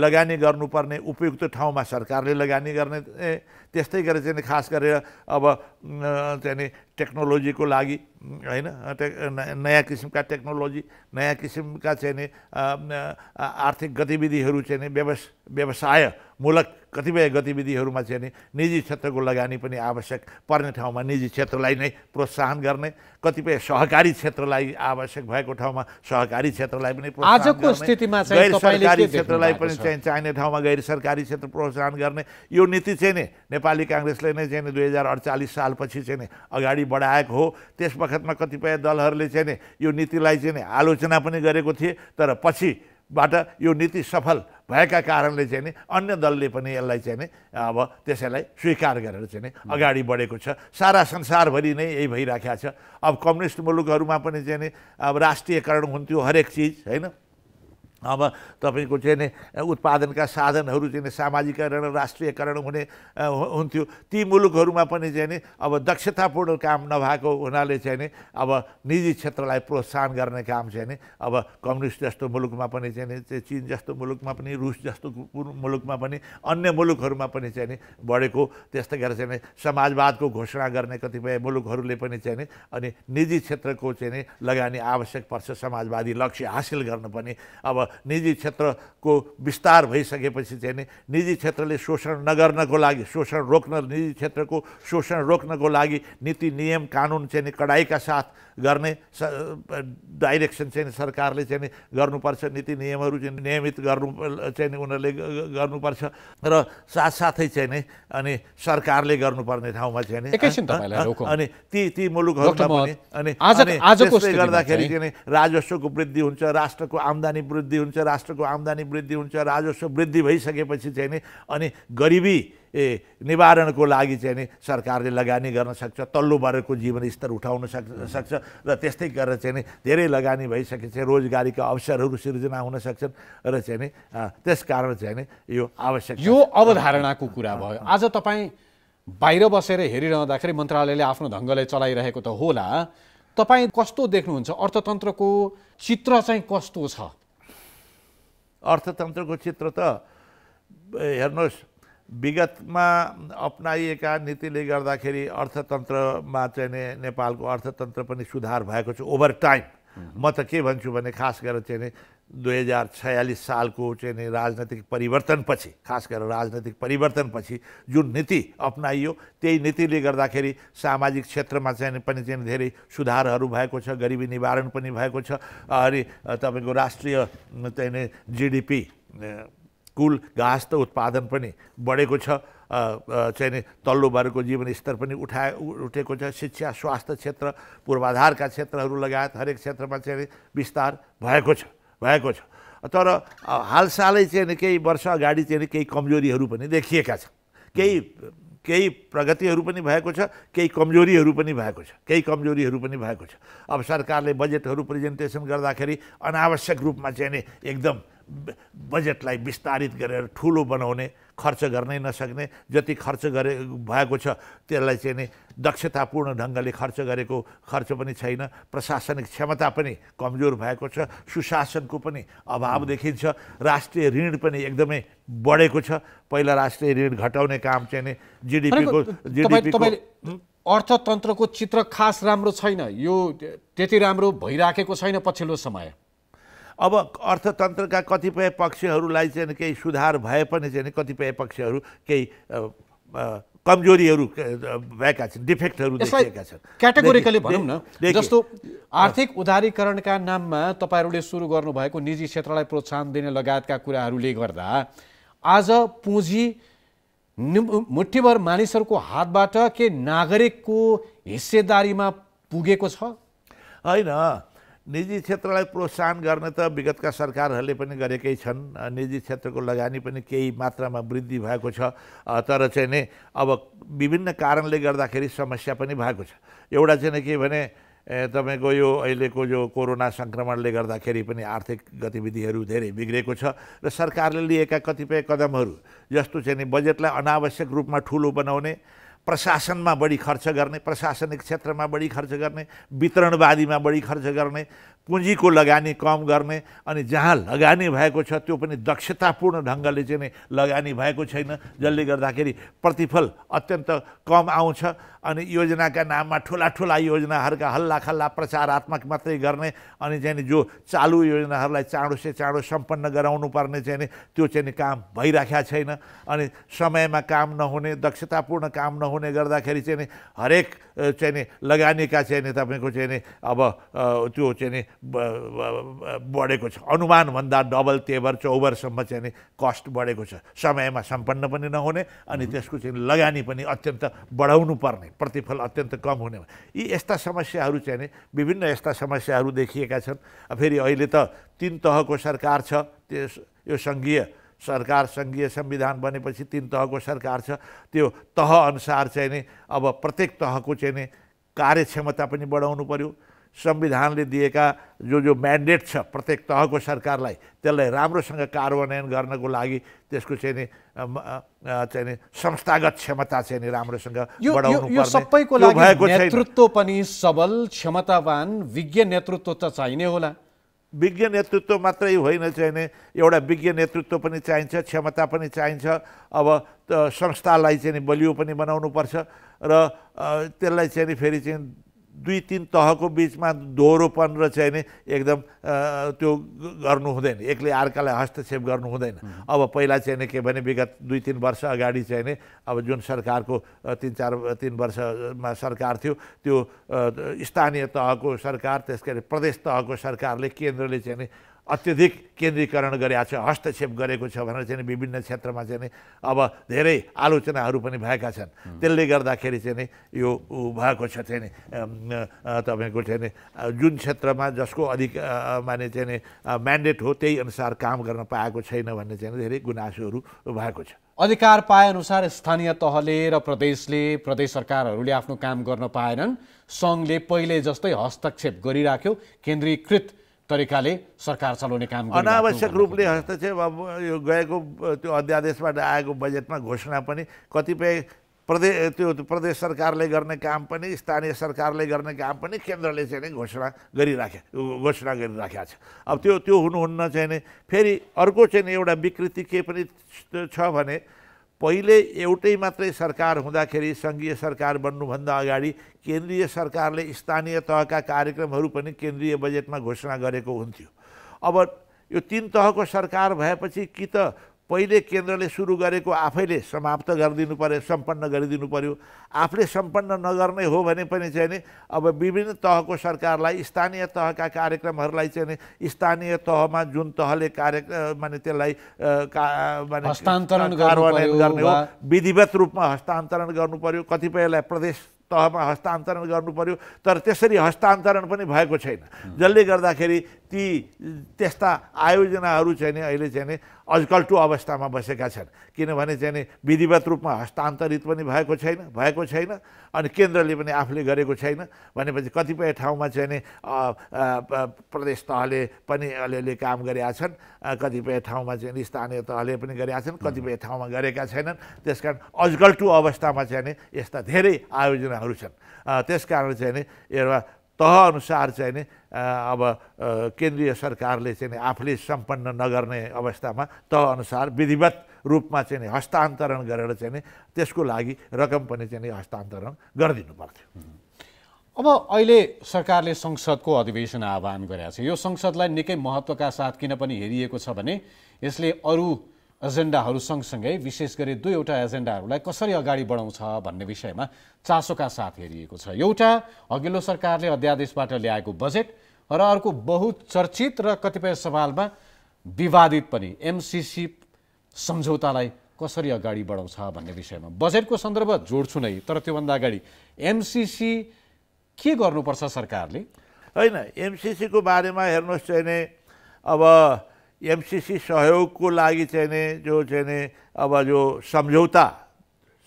लगानी गर्नुपर्ने उपयुक्त ठाउँमा सरकारले लगानी गर्ने त्यस्तै गरेर चाहिँ खास गरेर अब चाहिँ टेक्नोलोजीको लागि होइन टे नयाँ किसिमका टेक्नोलोजी नयाँ किसिमका चाहिँ नि आर्थिक गतिविधिहरू चाहिँ नि व्यवस् व्यवसायमूलक कतिपय गतिविधिहरूमा चाहिँ नि निजी क्षेत्रको लगानी पनि आवश्यक पर्ने ठाउँमा निजी क्षेत्रलाई नै प्रोत्साहन गर्ने कतिपय सहकारी क्षेत्रलाई आवश्यक भएको ठाउँमा सहकारी क्षेत्रलाई पनि आजको स्थितिमा गैर सरकारी क्षेत्रलाई पनि चाहिँ चाहिने ठाउँमा गैर सरकारी क्षेत्र प्रोत्साहन गर्ने यो नीति चाहिँ नै नेपाली काङ्ग्रेसले नै चाहिँ दुई हजार अडचालिस सालपछि चाहिँ नि अगाडि बढाएको हो त्यस बखतमा कतिपय दलहरूले चाहिँ नि यो नीतिलाई चाहिँ नि आलोचना पनि गरेको थिए तर पछि बाट यो नीति सफल भएका कारणले चाहिँ नि अन्य दलले पनि यसलाई चाहिँ नि अब त्यसैलाई स्वीकार गरेर चाहिँ नि अगाडि बढेको छ सारा संसारभरि नै यही भइराखेको छ अब कम्युनिस्ट मुलुकहरूमा पनि चाहिँ नि अब राष्ट्रियकरण हुन्थ्यो हरेक चिज होइन अब तपाईँको चाहिँ नि उत्पादनका साधनहरू चाहिँ सामाजिकरण राष्ट्रियकरण हुने हुन्थ्यो ती मुलुकहरूमा पनि चाहिँ नि अब दक्षतापूर्ण काम नभएको हुनाले चाहिँ नि अब निजी क्षेत्रलाई प्रोत्साहन गर्ने काम चाहिँ नि अब कम्युनिस्ट जस्तो मुलुकमा पनि चाहिँ नि चिन जस्तो मुलुकमा पनि रुस जस्तो मुलुकमा पनि अन्य मुलुकहरूमा पनि चाहिँ नि बढेको त्यस्तै गरेर चाहिँ नि समाजवादको घोषणा गर्ने कतिपय मुलुकहरूले पनि चाहिँ नि अनि निजी क्षेत्रको चाहिँ नि लगानी आवश्यक पर्छ समाजवादी लक्ष्य हासिल गर्न पनि अब निजी क्षेत्रको विस्तार भइसकेपछि चाहिँ नि निजी क्षेत्रले शोषण नगर्नको लागि शोषण रोक्न निजी क्षेत्रको शोषण रोक्नको लागि नीति नियम कानुन चाहिँ नि कडाइका साथ गर्ने डाइरेक्सन चाहिँ सरकारले चाहिँ नि गर्नुपर्छ नीति नियमहरू चाहिँ नियमित गर्नु चाहिँ उनीहरूले गर्नुपर्छ र साथसाथै चाहिँ नै अनि सरकारले गर्नुपर्ने ठाउँमा चाहिँ अनि ती ती मुलुकहरूमा पनि अनि त्यसले गर्दाखेरि चाहिँ राजस्वको वृद्धि हुन्छ राष्ट्रको आम्दानी वृद्धि हुन्छ राष्ट्रको आम्दानी वृद्धि हुन्छ राजस्व वृद्धि भइसकेपछि चाहिँ नि अनि गरिबी ए निवारणको लागि चाहिँ नि सरकारले लगानी गर्न सक्छ तल्लो वर्गको जीवनस्तर उठाउन सक् सक्छ र त्यस्तै गरेर चाहिँ नि धेरै लगानी भइसकेपछि रोजगारीका अवसरहरू सिर्जना हुन सक्छन् र चाहिँ नि त्यस कारण चाहिँ नि यो आवश्यक यो अवधारणाको कुरा भयो आज तपाईँ बाहिर बसेर हेरिरहँदाखेरि मन्त्रालयले आफ्नो ढङ्गले चलाइरहेको त होला तपाईँ कस्तो देख्नुहुन्छ अर्थतन्त्रको चित्र चाहिँ कस्तो छ अर्थतन्त्रको चित्र त हेर्नुहोस् विगतमा अप्नाइएका नीतिले गर्दाखेरि अर्थतन्त्रमा चाहिँ नेपालको अर्थतन्त्र पनि सुधार भएको छ ओभर टाइम म त के भन्छु भने खास गरेर चाहिँ दुई हजार छयालिस सालको चाहिँ नि राजनैतिक परिवर्तनपछि खास गरेर राजनैतिक परिवर्तनपछि जुन नीति अप्नाइयो त्यही नीतिले गर्दाखेरि सामाजिक क्षेत्रमा चाहिँ पनि चाहिँ धेरै सुधारहरू भएको छ गरिबी निवारण पनि भएको छ अनि तपाईँको राष्ट्रिय चाहिँ जिडिपी कुल घाँस त उत्पादन पनि बढेको छ चाहिँ नि तल्लो वर्गको जीवनस्तर पनि उठाए उठेको छ शिक्षा स्वास्थ्य क्षेत्र पूर्वाधारका क्षेत्रहरू लगायत हरेक क्षेत्रमा चाहिँ विस्तार भएको छ भएको छ तर हालसालै चाहिँ नि केही वर्ष अगाडि चाहिँ नि केही कमजोरीहरू पनि देखिएका छन् केही केही प्रगतिहरू पनि भएको छ केही कमजोरीहरू पनि भएको छ केही कमजोरीहरू पनि भएको छ अब सरकारले बजेटहरू प्रेजेन्टेसन गर्दाखेरि अनावश्यक रूपमा चाहिँ नि एकदम बजेटलाई विस्तारित गरेर ठुलो बनाउने खर्च गर्नै नसक्ने जति खर्च गरे भएको छ त्यसलाई चाहिँ नि दक्षतापूर्ण ढङ्गले खर्च गरेको खर्च पनि छैन प्रशासनिक क्षमता पनि कमजोर भएको छ सुशासनको पनि अभाव देखिन्छ राष्ट्रिय ऋण पनि एकदमै बढेको छ पहिला राष्ट्रिय ऋण घटाउने काम चाहिँ नि जिडिपीको जिडिपीको अर्थतन्त्रको चित्र खास राम्रो छैन यो त्यति राम्रो भइराखेको छैन पछिल्लो समय अब अर्थतन्त्रका कतिपय पक्षहरूलाई चाहिँ केही सुधार भए पनि चाहिँ कतिपय पक्षहरू केही कमजोरीहरू भएका छन् डिफेक्टहरू देखिएका छन् क्याटेगोरिकली भनौँ न जस्तो आर्थिक उदारीकरणका नाममा तपाईँहरूले सुरु गर्नुभएको निजी क्षेत्रलाई प्रोत्साहन दिने लगायतका कुराहरूले गर्दा आज पुँजी मुठीभर मानिसहरूको हातबाट के नागरिकको हिस्सेदारीमा पुगेको छ होइन निजी क्षेत्रलाई प्रोत्साहन गर्ने त विगतका सरकारहरूले पनि गरेकै छन् निजी क्षेत्रको लगानी पनि केही मात्रामा वृद्धि भएको छ तर चाहिँ नि अब विभिन्न कारणले गर्दाखेरि समस्या पनि भएको छ एउटा चाहिँ के भने तपाईँको यो अहिलेको यो कोरोना सङ्क्रमणले गर्दाखेरि पनि आर्थिक गतिविधिहरू धेरै बिग्रेको छ र सरकारले लिएका कतिपय कदमहरू जस्तो चाहिँ नि बजेटलाई अनावश्यक रूपमा ठुलो बनाउने प्रशासनमा बढी खर्च गर्ने प्रशासनिक क्षेत्रमा बढी खर्च गर्ने वितरणवादीमा बढी खर्च गर्ने पुँजीको लगानी कम गर्ने अनि जहाँ लगानी भएको छ त्यो पनि दक्षतापूर्ण ढङ्गले चाहिँ नै लगानी भएको छैन जसले गर्दाखेरि प्रतिफल अत्यन्त कम आउँछ अनि योजनाका नाममा ठुला ठुला योजनाहरूका हल्ला खल्ला प्रचारात्मक मात्रै गर्ने अनि चाहिँ जो चालु योजनाहरूलाई चाँडो से चाँडो सम्पन्न गराउनु पर्ने चाहिँ नि त्यो चाहिँ नि काम भइराखेका छैन अनि समयमा काम नहुने दक्षतापूर्ण काम नहुने गर्दाखेरि चाहिँ नि हरेक चाहिँ नि लगानीका चाहिँ नि तपाईँको चाहिँ नि अब त्यो चाहिँ नि बढेको छ अनुमानभन्दा डबल तेबर चौबरसम्म चाहिँ नि कस्ट बढेको छ समयमा सम्पन्न पनि नहुने अनि त्यसको चाहिँ लगानी पनि अत्यन्त बढाउनु पर्ने प्रतिफल अत्यन्त कम हुने यी यस्ता समस्याहरू चाहिँ नि विभिन्न यस्ता समस्याहरू देखिएका छन् फेरि अहिले त तिन तहको सरकार छ त्यस यो सङ्घीय सरकार सङ्घीय संविधान बनेपछि तिन तहको सरकार छ त्यो तहअनुसार चाहिँ नि अब प्रत्येक तहको चाहिँ नि कार्यक्षमता पनि बढाउनु पऱ्यो संविधानले दिएका जो जो म्यान्डेट छ प्रत्येक तहको सरकारलाई त्यसलाई राम्रोसँग कार्यान्वयन गर्नको लागि त्यसको चाहिँ नि चाहिँ नि संस्थागत क्षमता चाहिँ नि राम्रोसँग बढाउनु यो सबैको लागि नेतृत्व पनि सबल क्षमतावान विज्ञ नेतृत्व त चाहिने होला विज्ञ नेतृत्व मात्रै होइन चाहिने एउटा विज्ञ नेतृत्व पनि चाहिन्छ क्षमता पनि चाहिन्छ अब संस्थालाई चाहिँ बलियो पनि बनाउनुपर्छ र त्यसलाई चाहिँ फेरि चाहिँ दुई तिन तहको बिचमा दोहोरोपन र चाहिँ नि एकदम त्यो गर्नु हुँदैन एकले अर्कालाई हस्तक्षेप गर्नु हुँदैन अब पहिला चाहिँ नि के भने विगत दुई तिन वर्ष अगाडि चाहिँ नि अब जुन सरकारको तिन चार तिन वर्षमा सरकार थियो त्यो स्थानीय तहको सरकार त्यस गरी प्रदेश तहको सरकारले केन्द्रले चाहिँ नि अत्यधिक केन्द्रीकरण गरेका छ हस्तक्षेप गरेको छ भनेर चाहिँ विभिन्न क्षेत्रमा चाहिँ अब धेरै आलोचनाहरू पनि भएका छन् त्यसले गर्दाखेरि चाहिँ यो भएको छ चाहिँ तपाईँको चाहिँ जुन क्षेत्रमा जसको अधिक माने चाहिँ म्यान्डेट हो त्यही अनुसार काम गर्न पाएको छैन भन्ने चाहिँ धेरै गुनासोहरू भएको छ अधिकार पाएअनुसार स्थानीय तहले र प्रदेशले प्रदेश सरकारहरूले आफ्नो काम गर्न पाएनन् सङ्घले पहिले जस्तै हस्तक्षेप गरिराख्यो केन्द्रीकृत तरिकाले सरकार चलाउने काम अनावश्यक रूपले हस्तक्षेप अब यो गएको त्यो अध्यादेशबाट आएको बजेटमा घोषणा पनि कतिपय प्रदेश त्यो प्रदेश सरकारले गर्ने काम पनि स्थानीय सरकारले गर्ने काम पनि केन्द्रले चाहिँ नै घोषणा गरिराखे घोषणा गरिराखेको छ अब त्यो त्यो हुनुहुन्न चाहिँ नै फेरि अर्को चाहिँ एउटा विकृति के पनि छ भने पहिले एउटै मात्रै सरकार हुँदाखेरि सङ्घीय सरकार बन्नुभन्दा अगाडि केन्द्रीय सरकारले स्थानीय तहका कार्यक्रमहरू पनि केन्द्रीय बजेटमा घोषणा गरेको हुन्थ्यो अब यो तिन तहको सरकार भएपछि कि त पहिले केन्द्रले सुरु गरेको आफैले समाप्त गरिदिनु पऱ्यो सम्पन्न गरिदिनु पऱ्यो आफूले सम्पन्न नगर्ने हो भने पनि चाहिँ नि अब विभिन्न तहको सरकारलाई स्थानीय तहका कार्यक्रमहरूलाई चाहिँ नि स्थानीय तहमा जुन तहले कार्य माने त्यसलाई हस्तान्तरण कार्यान्वयन गर्ने हो विधिवत रूपमा हस्तान्तरण गर्नु पऱ्यो कतिपयलाई प्रदेश तहमा हस्तान्तरण गर्नु पऱ्यो तर त्यसरी हस्तान्तरण पनि भएको छैन जसले गर्दाखेरि ती त्यस्ता आयोजनाहरू चाहिँ नि अहिले चाहिँ नि अजकल्टु अवस्थामा बसेका छन् किनभने चाहिँ नि विधिवत रूपमा हस्तान्तरित पनि भएको छैन भएको छैन अनि केन्द्रले पनि आफूले गरेको छैन भनेपछि कतिपय ठाउँमा चाहिँ नि प्रदेश तहले पनि अलिअलि काम गरेका छन् कतिपय ठाउँमा चाहिँ स्थानीय तहले पनि गरेका छन् कतिपय ठाउँमा गरेका छैनन् त्यस कारण अजकल्टु अवस्थामा चाहिँ नि यस्ता धेरै आयोजनाहरू छन् त्यसकारण चाहिँ नि एउटा तहअनुसार चाहिँ नि अब केन्द्रीय सरकारले चाहिँ नि आफूले सम्पन्न नगर्ने अवस्थामा तहअनुसार विधिवत रूपमा चाहिँ नि हस्तान्तरण गरेर चाहिँ नि त्यसको लागि रकम पनि चाहिँ नि हस्तान्तरण गरिदिनु पर्थ्यो अब अहिले सरकारले संसदको अधिवेशन आह्वान गरेका छ यो संसदलाई निकै महत्त्वका साथ किन पनि हेरिएको छ भने यसले अरू एजेन्डाहरू सँगसँगै विशेष गरी दुईवटा एजेन्डाहरूलाई कसरी अगाडि बढाउँछ भन्ने विषयमा चासोका साथ हेरिएको छ एउटा अघिल्लो सरकारले अध्यादेशबाट ल्याएको बजेट र अर्को बहुचर्चित र कतिपय सवालमा विवादित पनि एमसिसी सम्झौतालाई कसरी अगाडि बढाउँछ भन्ने विषयमा बजेटको सन्दर्भ जोड्छु नै तर त्योभन्दा अगाडि एमसिसी के गर्नुपर्छ सरकारले होइन एमसिसीको बारेमा हेर्नुहोस् चाहिँ अब एमसिसी सहयोगको लागि चाहिँ नै जो चाहिँ नै अब जो सम्झौता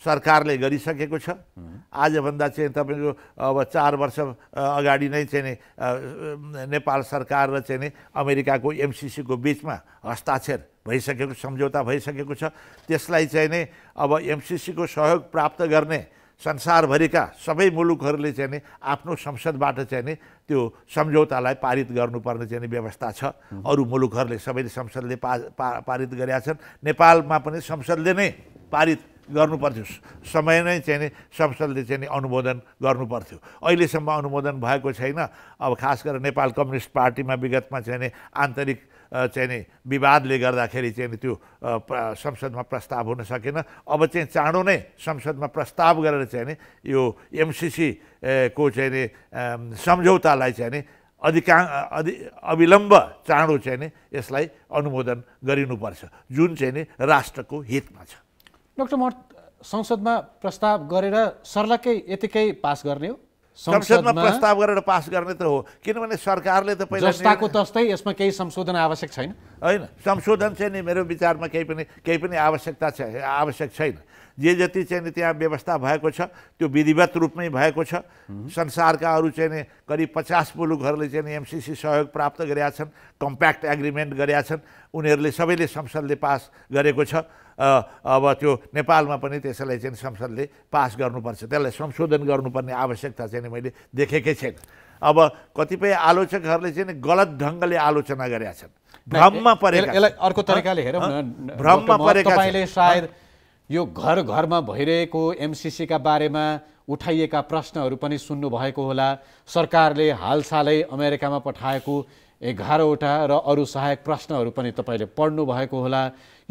सरकारले गरिसकेको छ आजभन्दा चाहिँ तपाईँको अब चार वर्ष अगाडि नै चाहिँ नि नेपाल सरकार र चाहिँ नि अमेरिकाको एमसिसीको बिचमा हस्ताक्षर भइसकेको सम्झौता भइसकेको छ त्यसलाई चाहिँ नै अब एमसिसीको सहयोग प्राप्त गर्ने संसारभरिका सबै मुलुकहरूले चाहिँ नि आफ्नो संसदबाट चाहिँ नि त्यो सम्झौतालाई पारित गर्नुपर्ने चाहिँ नि व्यवस्था छ अरू मुलुकहरूले सबैले संसदले पा, पा पारित गरेका छन् नेपालमा पनि संसदले नै पारित गर्नुपर्थ्यो समय नै चाहिँ नि संसदले चाहिँ नि अनुमोदन गर्नुपर्थ्यो अहिलेसम्म अनुमोदन भएको छैन अब खास गरेर नेपाल कम्युनिस्ट पार्टीमा विगतमा चाहिँ नि आन्तरिक चाहिँ नि विवादले गर्दाखेरि चाहिँ त्यो संसदमा प्रस्ताव हुन सकेन अब चाहिँ चाँडो नै संसदमा प्रस्ताव गरेर चाहिँ नि यो एमसिसी को चाहिँ नि सम्झौतालाई चाहिँ नि अधिकां अधि अविलम्ब चाँडो चाहिँ नि यसलाई अनुमोदन गरिनुपर्छ जुन चाहिँ नि राष्ट्रको हितमा छ डक्टर म संसदमा प्रस्ताव गरेर सर्लकै यतिकै पास गर्ने हो संसदमा प्रस्ताव गरेर पास गर्ने त हो किनभने सरकारले त पहिला जस्ताको तस्तै यसमा केही संशोधन आवश्यक छैन होइन संशोधन चाहिँ नि मेरो विचारमा केही पनि केही पनि आवश्यकता छ आवश्यक छैन जे जति चाहिँ त्यहाँ व्यवस्था भएको छ त्यो विधिवत रूपमै भएको छ संसारका अरू चाहिँ करिब पचास मुलुकहरूले चाहिँ एमसिसी सहयोग प्राप्त गरेका छन् कम्प्याक्ट एग्रिमेन्ट गरेका छन् उनीहरूले सबैले संसदले पास गरेको छ अब त्यो नेपालमा पनि त्यसलाई चाहिँ संसदले पास गर्नुपर्छ त्यसलाई संशोधन गर्नुपर्ने आवश्यकता चाहिँ मैले देखेकै छैन अब कतिपय आलोचकहरूले चाहिँ गलत ढङ्गले आलोचना गरेका छन् भ्रममा परेका यसलाई अर्को तरिकाले हेरौँ भ्रममा परेका तपाईँले सायद यो घर घरमा भइरहेको एमसिसीका बारेमा उठाइएका प्रश्नहरू पनि सुन्नुभएको होला सरकारले हालसालै अमेरिकामा पठाएको एघारवटा र अरू सहायक प्रश्नहरू पनि तपाईँले पढ्नुभएको होला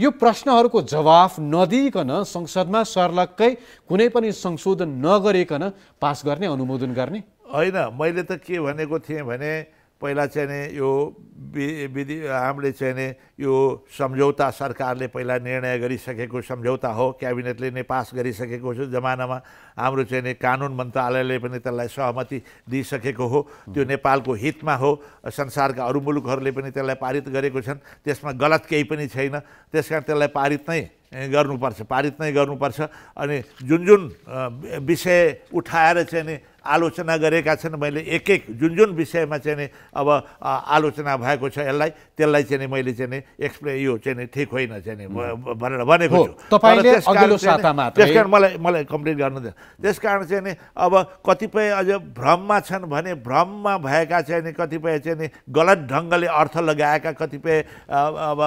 यो प्रश्नहरूको जवाफ नदिइकन संसदमा सर्लक्कै कुनै पनि संशोधन नगरिकन पास गर्ने अनुमोदन गर्ने होइन मैले त के भनेको थिएँ भने पहिला चाहिँ नि यो विधि हामीले चाहिँ नि यो सम्झौता सरकारले पहिला निर्णय गरिसकेको सम्झौता हो क्याबिनेटले नै पास गरिसकेको छ जमानामा हाम्रो चाहिँ नि कानुन मन्त्रालयले पनि त्यसलाई सहमति दिइसकेको हो त्यो नेपालको हितमा हो संसारका अरू मुलुकहरूले पनि त्यसलाई पारित गरेको छन् त्यसमा गलत केही पनि छैन त्यस त्यसलाई पारित नै गर्नुपर्छ पारित नै गर्नुपर्छ अनि जुन जुन विषय उठाएर चाहिँ नि आलोचना गरेका छन् मैले एक एक जुन जुन विषयमा चाहिँ नि अब आलोचना भएको छ यसलाई त्यसलाई चाहिँ नि मैले चाहिँ नि एक्सप्ले यो चाहिँ ठिक होइन चाहिँ भनेर भनेको छु त्यस कारण मलाई मलाई कम्प्लिट गर्नु त्यस कारण चाहिँ नि अब कतिपय अझ भ्रममा छन् भने भ्रममा भएका चाहिँ नि कतिपय चाहिँ नि गलत ढङ्गले अर्थ लगाएका कतिपय अब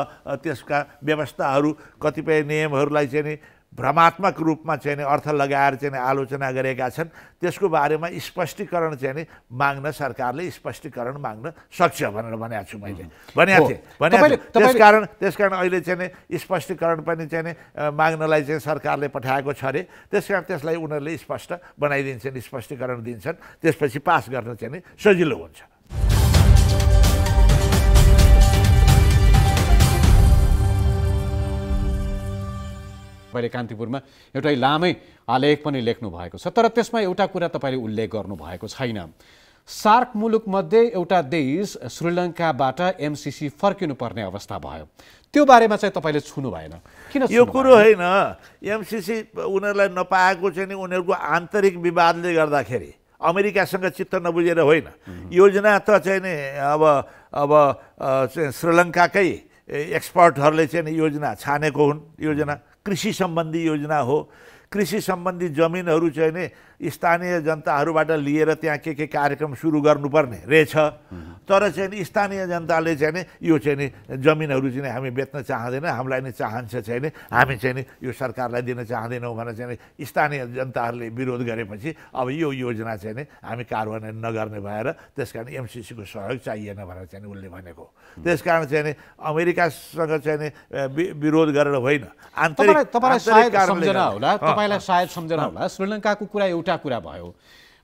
त्यसका व्यवस्थाहरू कतिपय नियमहरूलाई चाहिँ नि भ्रमात्मक रूपमा चाहिँ नि अर्थ लगाएर चाहिँ आलोचना गरेका छन् त्यसको बारेमा स्पष्टीकरण चाहिँ नि माग्न सरकारले स्पष्टीकरण माग्न सक्छ भनेर भनेको छु मैले भनेको थिएँ भने त्यसकारण त्यसकारण अहिले चाहिँ नि स्पष्टीकरण पनि चाहिँ नि माग्नलाई चाहिँ सरकारले पठाएको छ अरे त्यस कारण त्यसलाई उनीहरूले स्पष्ट बनाइदिन्छन् स्पष्टीकरण दिन्छन् त्यसपछि पास गर्न चाहिँ नि सजिलो हुन्छ तपाईँले कान्तिपुरमा एउटै लामै आलेख पनि लेख्नु भएको छ तर त्यसमा एउटा कुरा तपाईँले उल्लेख गर्नुभएको छैन सार्क मुलुकमध्ये एउटा देश श्रीलङ्काबाट एमसिसी फर्किनुपर्ने अवस्था भयो त्यो बारेमा चाहिँ तपाईँले छुनु भएन किन यो कुरो होइन एमसिसी उनीहरूलाई नपाएको चाहिँ नि उनीहरूको आन्तरिक विवादले गर्दाखेरि अमेरिकासँग चित्त नबुझेर होइन योजना त चाहिँ नि अब अब श्रीलङ्काकै एक्सपर्टहरूले चाहिँ योजना छानेको हुन् योजना कृषि सम्बन्धी योजना हो कृषि सम्बन्धी जमिनहरू चाहिँ स्थानीय जनताहरूबाट लिएर त्यहाँ के के कार्यक्रम सुरु गर्नुपर्ने रहेछ तर चाहिँ स्थानीय जनताले चाहिँ नि यो चाहिँ नि जमिनहरू चाहिँ हामी बेच्न चाहँदैन हामीलाई नै चाहन्छ चाहिँ नि हामी चाहिँ नि यो सरकारलाई दिन चाहँदैनौँ भनेर चाहिँ स्थानीय जनताहरूले विरोध गरेपछि अब यो योजना चाहिँ नि हामी कार्यान्वयन नगर्ने भएर त्यस कारण एमसिसीको सहयोग चाहिएन भनेर चाहिँ उसले भनेको त्यस कारण चाहिँ नि अमेरिकासँग चाहिँ नि विरोध गरेर होइन आन्तरिक तपाईँलाई सायद सम्झना होला तपाईँलाई सायद सम्झना होला श्रीलङ्काको कुरा एउटा एउटा कुरा भयो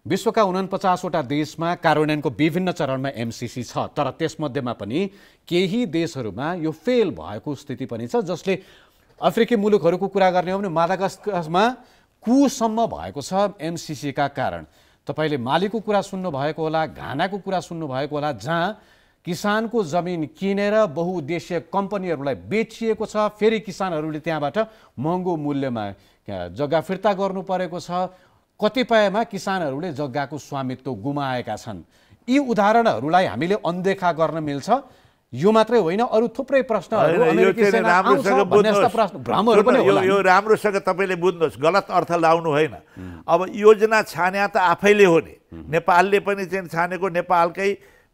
विश्वका पचासवटा देशमा कार्यान्वयनको विभिन्न चरणमा एमसिसी छ तर त्यसमध्येमा पनि केही देशहरूमा यो फेल भएको स्थिति पनि छ जसले अफ्रिकी मुलुकहरूको कुरा गर्ने हो भने मादागास्करमा कुसम्म भएको छ एमसिसीका कारण तपाईँले मालीको कुरा सुन्नुभएको होला घानाको कुरा सुन्नुभएको होला जहाँ किसानको जमिन किनेर बहुउद्देश्य कम्पनीहरूलाई बेचिएको छ फेरि किसानहरूले त्यहाँबाट महँगो मूल्यमा जग्गा फिर्ता गर्नु परेको छ कतिपयमा किसानहरूले जग्गाको स्वामित्व गुमाएका छन् यी उदाहरणहरूलाई हामीले अनदेखा गर्न मिल्छ यो मात्रै होइन अरू थुप्रै प्रश्न यो राम्रोसँग तपाईँले बुझ्नुहोस् गलत अर्थ लाउनु होइन अब योजना छान्या त आफैले हो नि नेपालले पनि चाहिँ छानेको नेपालकै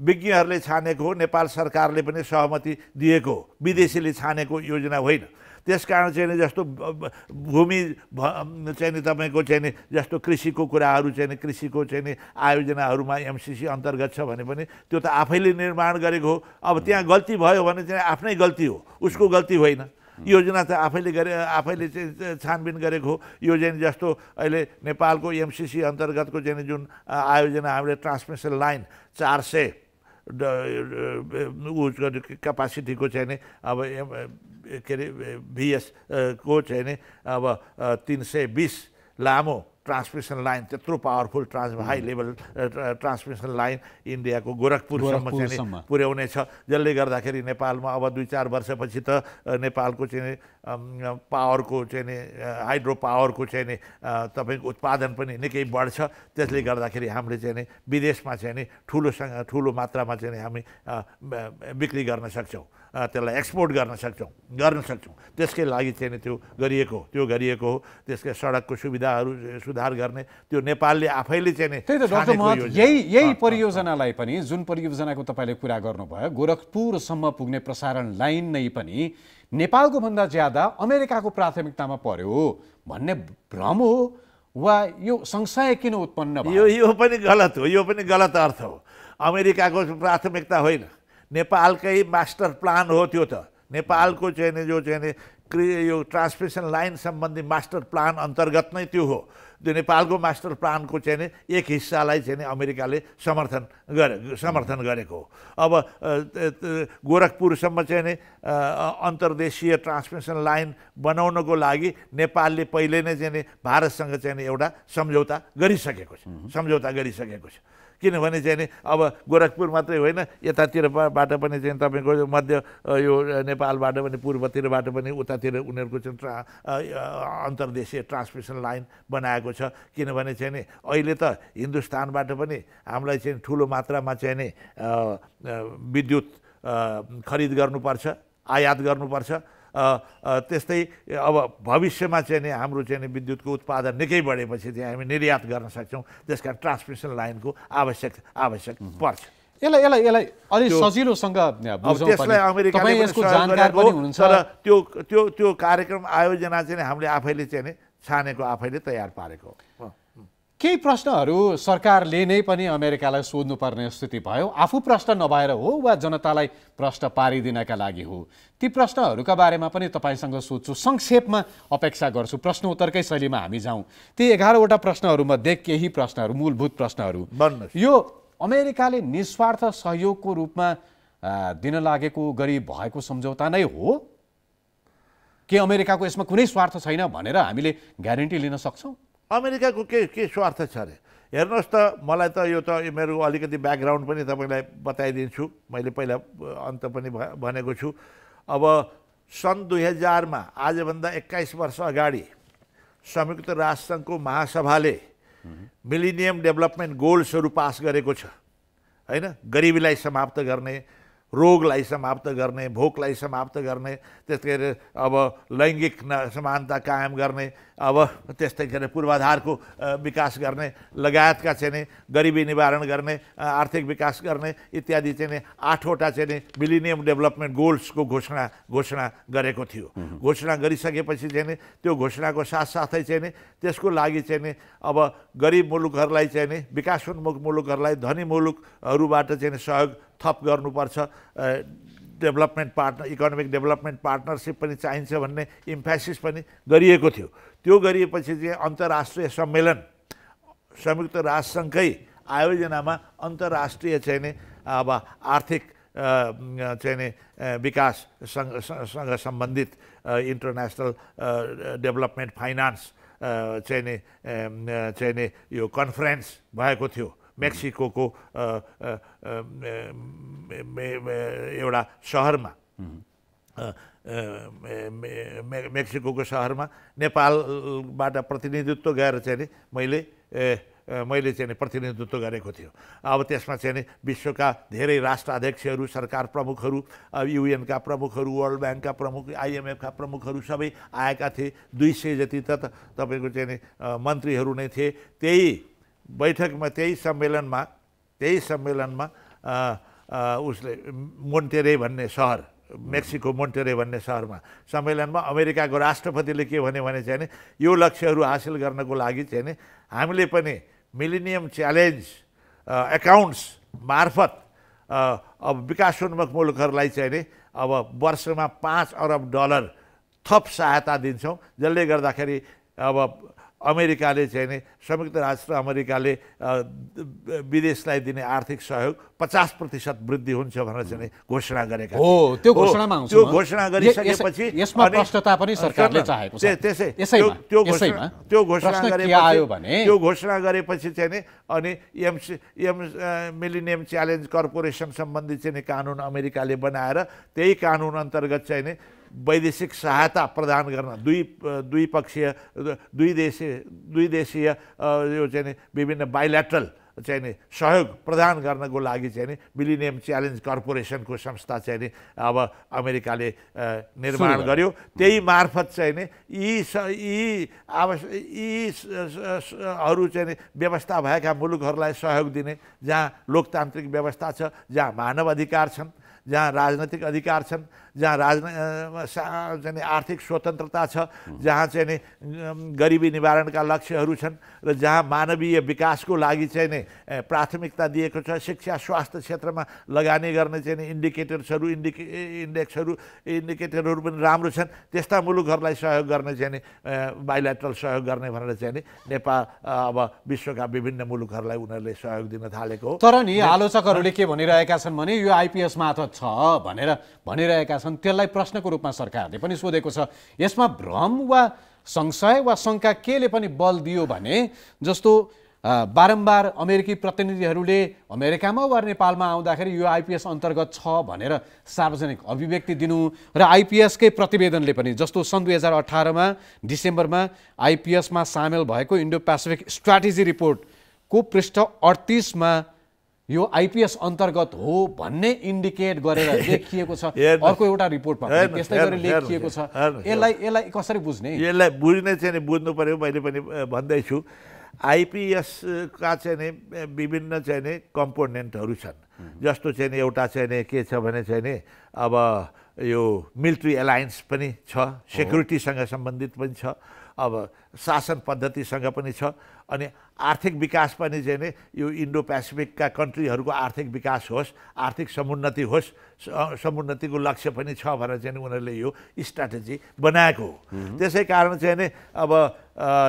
विज्ञहरूले छानेको हो नेपाल सरकारले पनि सहमति दिएको हो विदेशीले छानेको योजना होइन त्यस कारण चाहिँ नि जस्तो भूमि चाहिँ नि तपाईँको चाहिँ नि जस्तो कृषिको कुराहरू चाहिँ नि कृषिको चाहिँ नि आयोजनाहरूमा एमसिसी अन्तर्गत छ भने पनि त्यो त आफैले निर्माण गरेको हो अब त्यहाँ गल्ती भयो भने चाहिँ आफ्नै गल्ती हो उसको गल्ती होइन योजना त आफैले गरे आफैले चाहिँ छानबिन गरेको हो यो चाहिँ जस्तो अहिले नेपालको एमसिसी अन्तर्गतको चाहिँ जुन आयोजना हामीले ट्रान्समिसन लाइन चार सय उसको क्यापासिटीको चाहिँ नि अब के अरे भिएसको चाहिँ नि अब तिन सय बिस लामो ट्रान्समिसन लाइन त्यत्रो powerful trans high level transmission line इन्डियाको गोरखपुरसम्म चाहिँ पुर्याउने छ जसले गर्दाखेरि नेपालमा अब दुई चार वर्षपछि त नेपालको चाहिँ पावरको चाहिँ नि हाइड्रो पावरको चाहिँ नि तपाईँको उत्पादन पनि निकै बढ्छ त्यसले hmm. गर्दाखेरि हामीले चाहिँ नि विदेशमा चाहिँ नि ठुलोसँग ठुलो मात्रामा चाहिँ नि हामी बिक्री गर्न सक्छौँ त्यसलाई एक्सपोर्ट गर्न सक्छौँ गर्न सक्छौँ त्यसकै लागि चाहिँ त्यो गरिएको हो त्यो गरिएको हो त्यसकै सडकको सुविधाहरू सुधार गर्ने त्यो नेपालले आफैले चाहिँ त्यही त यही यही परियोजनालाई पनि जुन परियोजनाको तपाईँले कुरा गर्नुभयो गोरखपुरसम्म पुग्ने प्रसारण लाइन नै पनि नेपालको भन्दा ज्यादा अमेरिकाको प्राथमिकतामा पर्यो भन्ने भ्रम हो वा यो संशय किन उत्पन्न यो यो पनि गलत हो यो पनि गलत अर्थ हो अमेरिकाको प्राथमिकता होइन नेपालकै मास्टर प्लान हो त्यो त नेपालको चाहिँ नि जो चाहिँ क्रि यो ट्रान्समिसन लाइन सम्बन्धी मास्टर प्लान अन्तर्गत नै त्यो हो त्यो नेपालको मास्टर प्लानको चाहिँ नि एक हिस्सालाई चाहिँ नि अमेरिकाले समर्थन गरे समर्थन गरेको हो अब गोरखपुरसम्म चाहिँ नि अन्तर्देशीय ट्रान्समिसन लाइन बनाउनको लागि नेपालले पहिले नै चाहिँ नि भारतसँग चाहिँ एउटा सम्झौता गरिसकेको छ सम्झौता गरिसकेको छ किनभने चाहिँ नि अब गोरखपुर मात्रै होइन यतातिरबाट पनि चाहिँ तपाईँको मध्य यो नेपालबाट पनि पूर्वतिरबाट पनि उतातिर उनीहरूको चाहिँ ट्रा अन्तर्देशीय ट्रान्समिसन लाइन बनाएको छ किनभने चाहिँ नि अहिले त हिन्दुस्तानबाट पनि हामीलाई चाहिँ ठुलो मात्रामा चाहिँ नि विद्युत खरिद गर्नुपर्छ आयात गर्नुपर्छ त्यस्तै अब भविष्यमा चाहिँ नि हाम्रो चाहिँ नि विद्युतको उत्पादन निकै बढेपछि चाहिँ हामी निर्यात गर्न सक्छौँ त्यस कारण ट्रान्समिसन लाइनको आवश्यक आवश्यक पर्छ यसलाई यसलाई यसलाई अलिक सजिलोसँग त्यसलाई अमेरिका तर त्यो त्यो त्यो कार्यक्रम आयोजना चाहिँ हामीले आफैले चाहिँ छानेको आफैले तयार पारेको हो केही प्रश्नहरू सरकारले नै पनि अमेरिकालाई सोध्नुपर्ने स्थिति भयो आफू प्रश्न नभएर हो वा जनतालाई प्रश्न पारिदिनका लागि हो ती प्रश्नहरूका बारेमा पनि तपाईँसँग सोध्छु संक्षेपमा अपेक्षा गर्छु प्रश्न उत्तरकै शैलीमा हामी जाउँ ती एघारवटा प्रश्नहरूमध्ये केही प्रश्नहरू मूलभूत प्रश्नहरू यो अमेरिकाले निस्वार्थ सहयोगको रूपमा दिन लागेको गरी भएको सम्झौता नै हो के अमेरिकाको यसमा कुनै स्वार्थ छैन भनेर हामीले ग्यारेन्टी लिन सक्छौँ अमेरिकाको के के स्वार्थ छ अरे हेर्नुहोस् त मलाई त यो त मेरो अलिकति ब्याकग्राउन्ड पनि तपाईँलाई बताइदिन्छु मैले पहिला अन्त पनि भनेको छु अब सन् दुई हजारमा आजभन्दा एक्काइस वर्ष अगाडि संयुक्त राष्ट्रसङ्घको महासभाले मिलिनियम डेभलपमेन्ट गोल्सहरू पास गरेको छ होइन गरिबीलाई समाप्त गर्ने रोगलाई समाप्त गर्ने भोकलाई समाप्त गर्ने त्यस्तै गरेर अब लैङ्गिक समानता कायम गर्ने अब त्यस्तै के पूर्वाधारको विकास गर्ने लगायतका चाहिँ नि गरिबी निवारण गर्ने आर्थिक विकास गर्ने इत्यादि चाहिँ नि आठवटा चाहिँ नि मिलिनियम डेभलपमेन्ट गोल्सको घोषणा घोषणा गरेको थियो घोषणा गरिसकेपछि चाहिँ नि त्यो घोषणाको साथसाथै चाहिँ नि त्यसको लागि चाहिँ नि अब गरिब मुलुकहरूलाई चाहिँ नि विकासोन्मुख मुलुकहरूलाई धनी मुलुकहरूबाट चाहिँ सहयोग थप गर्नुपर्छ development partner economic development partnership पनि चाहिन्छ भन्ने इम्फेसिस पनि गरिएको थियो त्यो गरिएपछि चाहिँ अन्तर्राष्ट्रिय सम्मेलन संयुक्त राष्ट्रसङ्घकै आयोजनामा अन्तर्राष्ट्रिय चाहिँ अब आर्थिक चाहिँ विकास सँग सम्बन्धित इन्टरनेसनल डेभलपमेन्ट फाइनान्स चाहिँ चाहिँ यो कन्फरेन्स भएको थियो मेक्सिको एउटा सहरमा मेक्सिको सहरमा नेपालबाट प्रतिनिधित्व गएर चाहिँ नि मैले मैले चाहिँ प्रतिनिधित्व गरेको थियो अब त्यसमा चाहिँ नि विश्वका धेरै राष्ट्र अध्यक्षहरू सरकार प्रमुखहरू युएनका प्रमुखहरू वर्ल्ड ब्याङ्कका प्रमुख आइएमएफका प्रमुखहरू सबै आएका थिए दुई सय जति त तपाईँको चाहिँ नि मन्त्रीहरू नै थिए त्यही बैठकमा त्यही सम्मेलनमा त्यही सम्मेलनमा उसले मोन्टेरे भन्ने सहर मेक्सिको मोन्टेरे भन्ने सहरमा सम्मेलनमा अमेरिकाको राष्ट्रपतिले के भन्यो भने चाहिँ यो लक्ष्यहरू हासिल गर्नको लागि चाहिँ हामीले पनि मिलिनियम च्यालेन्ज एकाउन्ट्स मार्फत अब विकासोन्मुख मुलुकहरूलाई चाहिँ अब वर्षमा पाँच अरब डलर थप सहायता दिन्छौँ जसले गर्दाखेरि अब अमेरिकाले चाहिँ नि संयुक्त राष्ट्र अमेरिकाले विदेशलाई दिने आर्थिक सहयोग पचास प्रतिशत वृद्धि हुन्छ भनेर चाहिँ घोषणा गरेका हो त्यो घोषणामा त्यो घोषणा गरिसकेपछि त्यसै त्यो घोषणा त्यो घोषणा गरेपछि त्यो घोषणा गरेपछि चाहिँ नि अनि MC M millennium challenge corporation सम्बन्धी चाहिँ नि कानुन अमेरिकाले बनाएर त्यही कानुन अन्तर्गत चाहिँ नि वैदेशिक सहायता प्रदान गर्न दुई द्विपक्षीय दुई देशीय दुई देशीय यो चाहिँ विभिन्न बाइल्याट्रल चाहिँ सहयोग प्रदान गर्नको लागि चाहिँ नि मिलिनियम च्यालेन्ज कर्पोरेसनको संस्था चाहिँ नि अब अमेरिकाले निर्माण गर्यो त्यही मार्फत चाहिँ नि यी स यी आवश्यक यीहरू चाहिँ व्यवस्था भएका मुलुकहरूलाई सहयोग दिने जहाँ लोकतान्त्रिक व्यवस्था छ जहाँ मानव अधिकार छन् जहाँ राजनैतिक अधिकार छन् जहाँ राजन आर्थिक स्वतन्त्रता छ जहाँ चाहिँ नि गरिबी निवारणका लक्ष्यहरू छन् र जहाँ मानवीय विकासको लागि चाहिँ नि प्राथमिकता दिएको छ शिक्षा स्वास्थ्य क्षेत्रमा लगानी गर्ने चाहिँ नि इन्डिकेटर्सहरू इन्डिके इन्डेक्सहरू इन्डिकेटरहरू पनि राम्रो छन् त्यस्ता मुलुकहरूलाई सहयोग गर्ने चाहिँ नि बाइल्याट्रल सहयोग गर्ने भनेर चाहिँ नि नेपाल अब विश्वका विभिन्न मुलुकहरूलाई उनीहरूले सहयोग दिन थालेको हो तर नि आलोचकहरूले के भनिरहेका छन् भने यो आइपिएस मार्फत छ भनेर भनिरहेका छन् त्यसलाई प्रश्नको रूपमा सरकारले पनि सोधेको छ यसमा भ्रम वा संशय वा शङ्का केले पनि बल दियो भने जस्तो बारम्बार अमेरिकी प्रतिनिधिहरूले अमेरिकामा वा नेपालमा आउँदाखेरि यो आइपिएस अन्तर्गत छ भनेर सार्वजनिक अभिव्यक्ति दिनु र आइपिएसकै प्रतिवेदनले पनि जस्तो सन् दुई हजार अठारमा डिसेम्बरमा आइपिएसमा सामेल भएको इन्डो पेसिफिक स्ट्राटेजी रिपोर्टको पृष्ठ अडतिसमा यो आइपिएस अन्तर्गत हो भन्ने इन्डिकेट गरेर लेखिएको छ अर्को एउटा रिपोर्टमा त्यस्तै गरी लेखिएको छ यसलाई यसलाई कसरी बुझ्ने यसलाई बुझ्ने चाहिँ बुझ्नु पऱ्यो मैले पनि भन्दैछु आइपिएसका चाहिँ नि विभिन्न चाहिँ नि कम्पोनेन्टहरू छन् जस्तो चाहिँ नि एउटा चाहिँ नि के छ भने चाहिँ नि अब यो मिलिट्री एलायन्स पनि छ सेक्युरिटीसँग सम्बन्धित पनि छ अब शासन पद्धतिसँग पनि छ अनि आर्थिक विकास पनि चाहिँ नि यो इन्डो पेसिफिकका कन्ट्रीहरूको आर्थिक विकास होस् आर्थिक समुन्नति होस् समुन्नतिको लक्ष्य पनि छ भनेर चाहिँ उनीहरूले यो स्ट्राटेजी बनाएको हो त्यसै कारण चाहिँ नि अब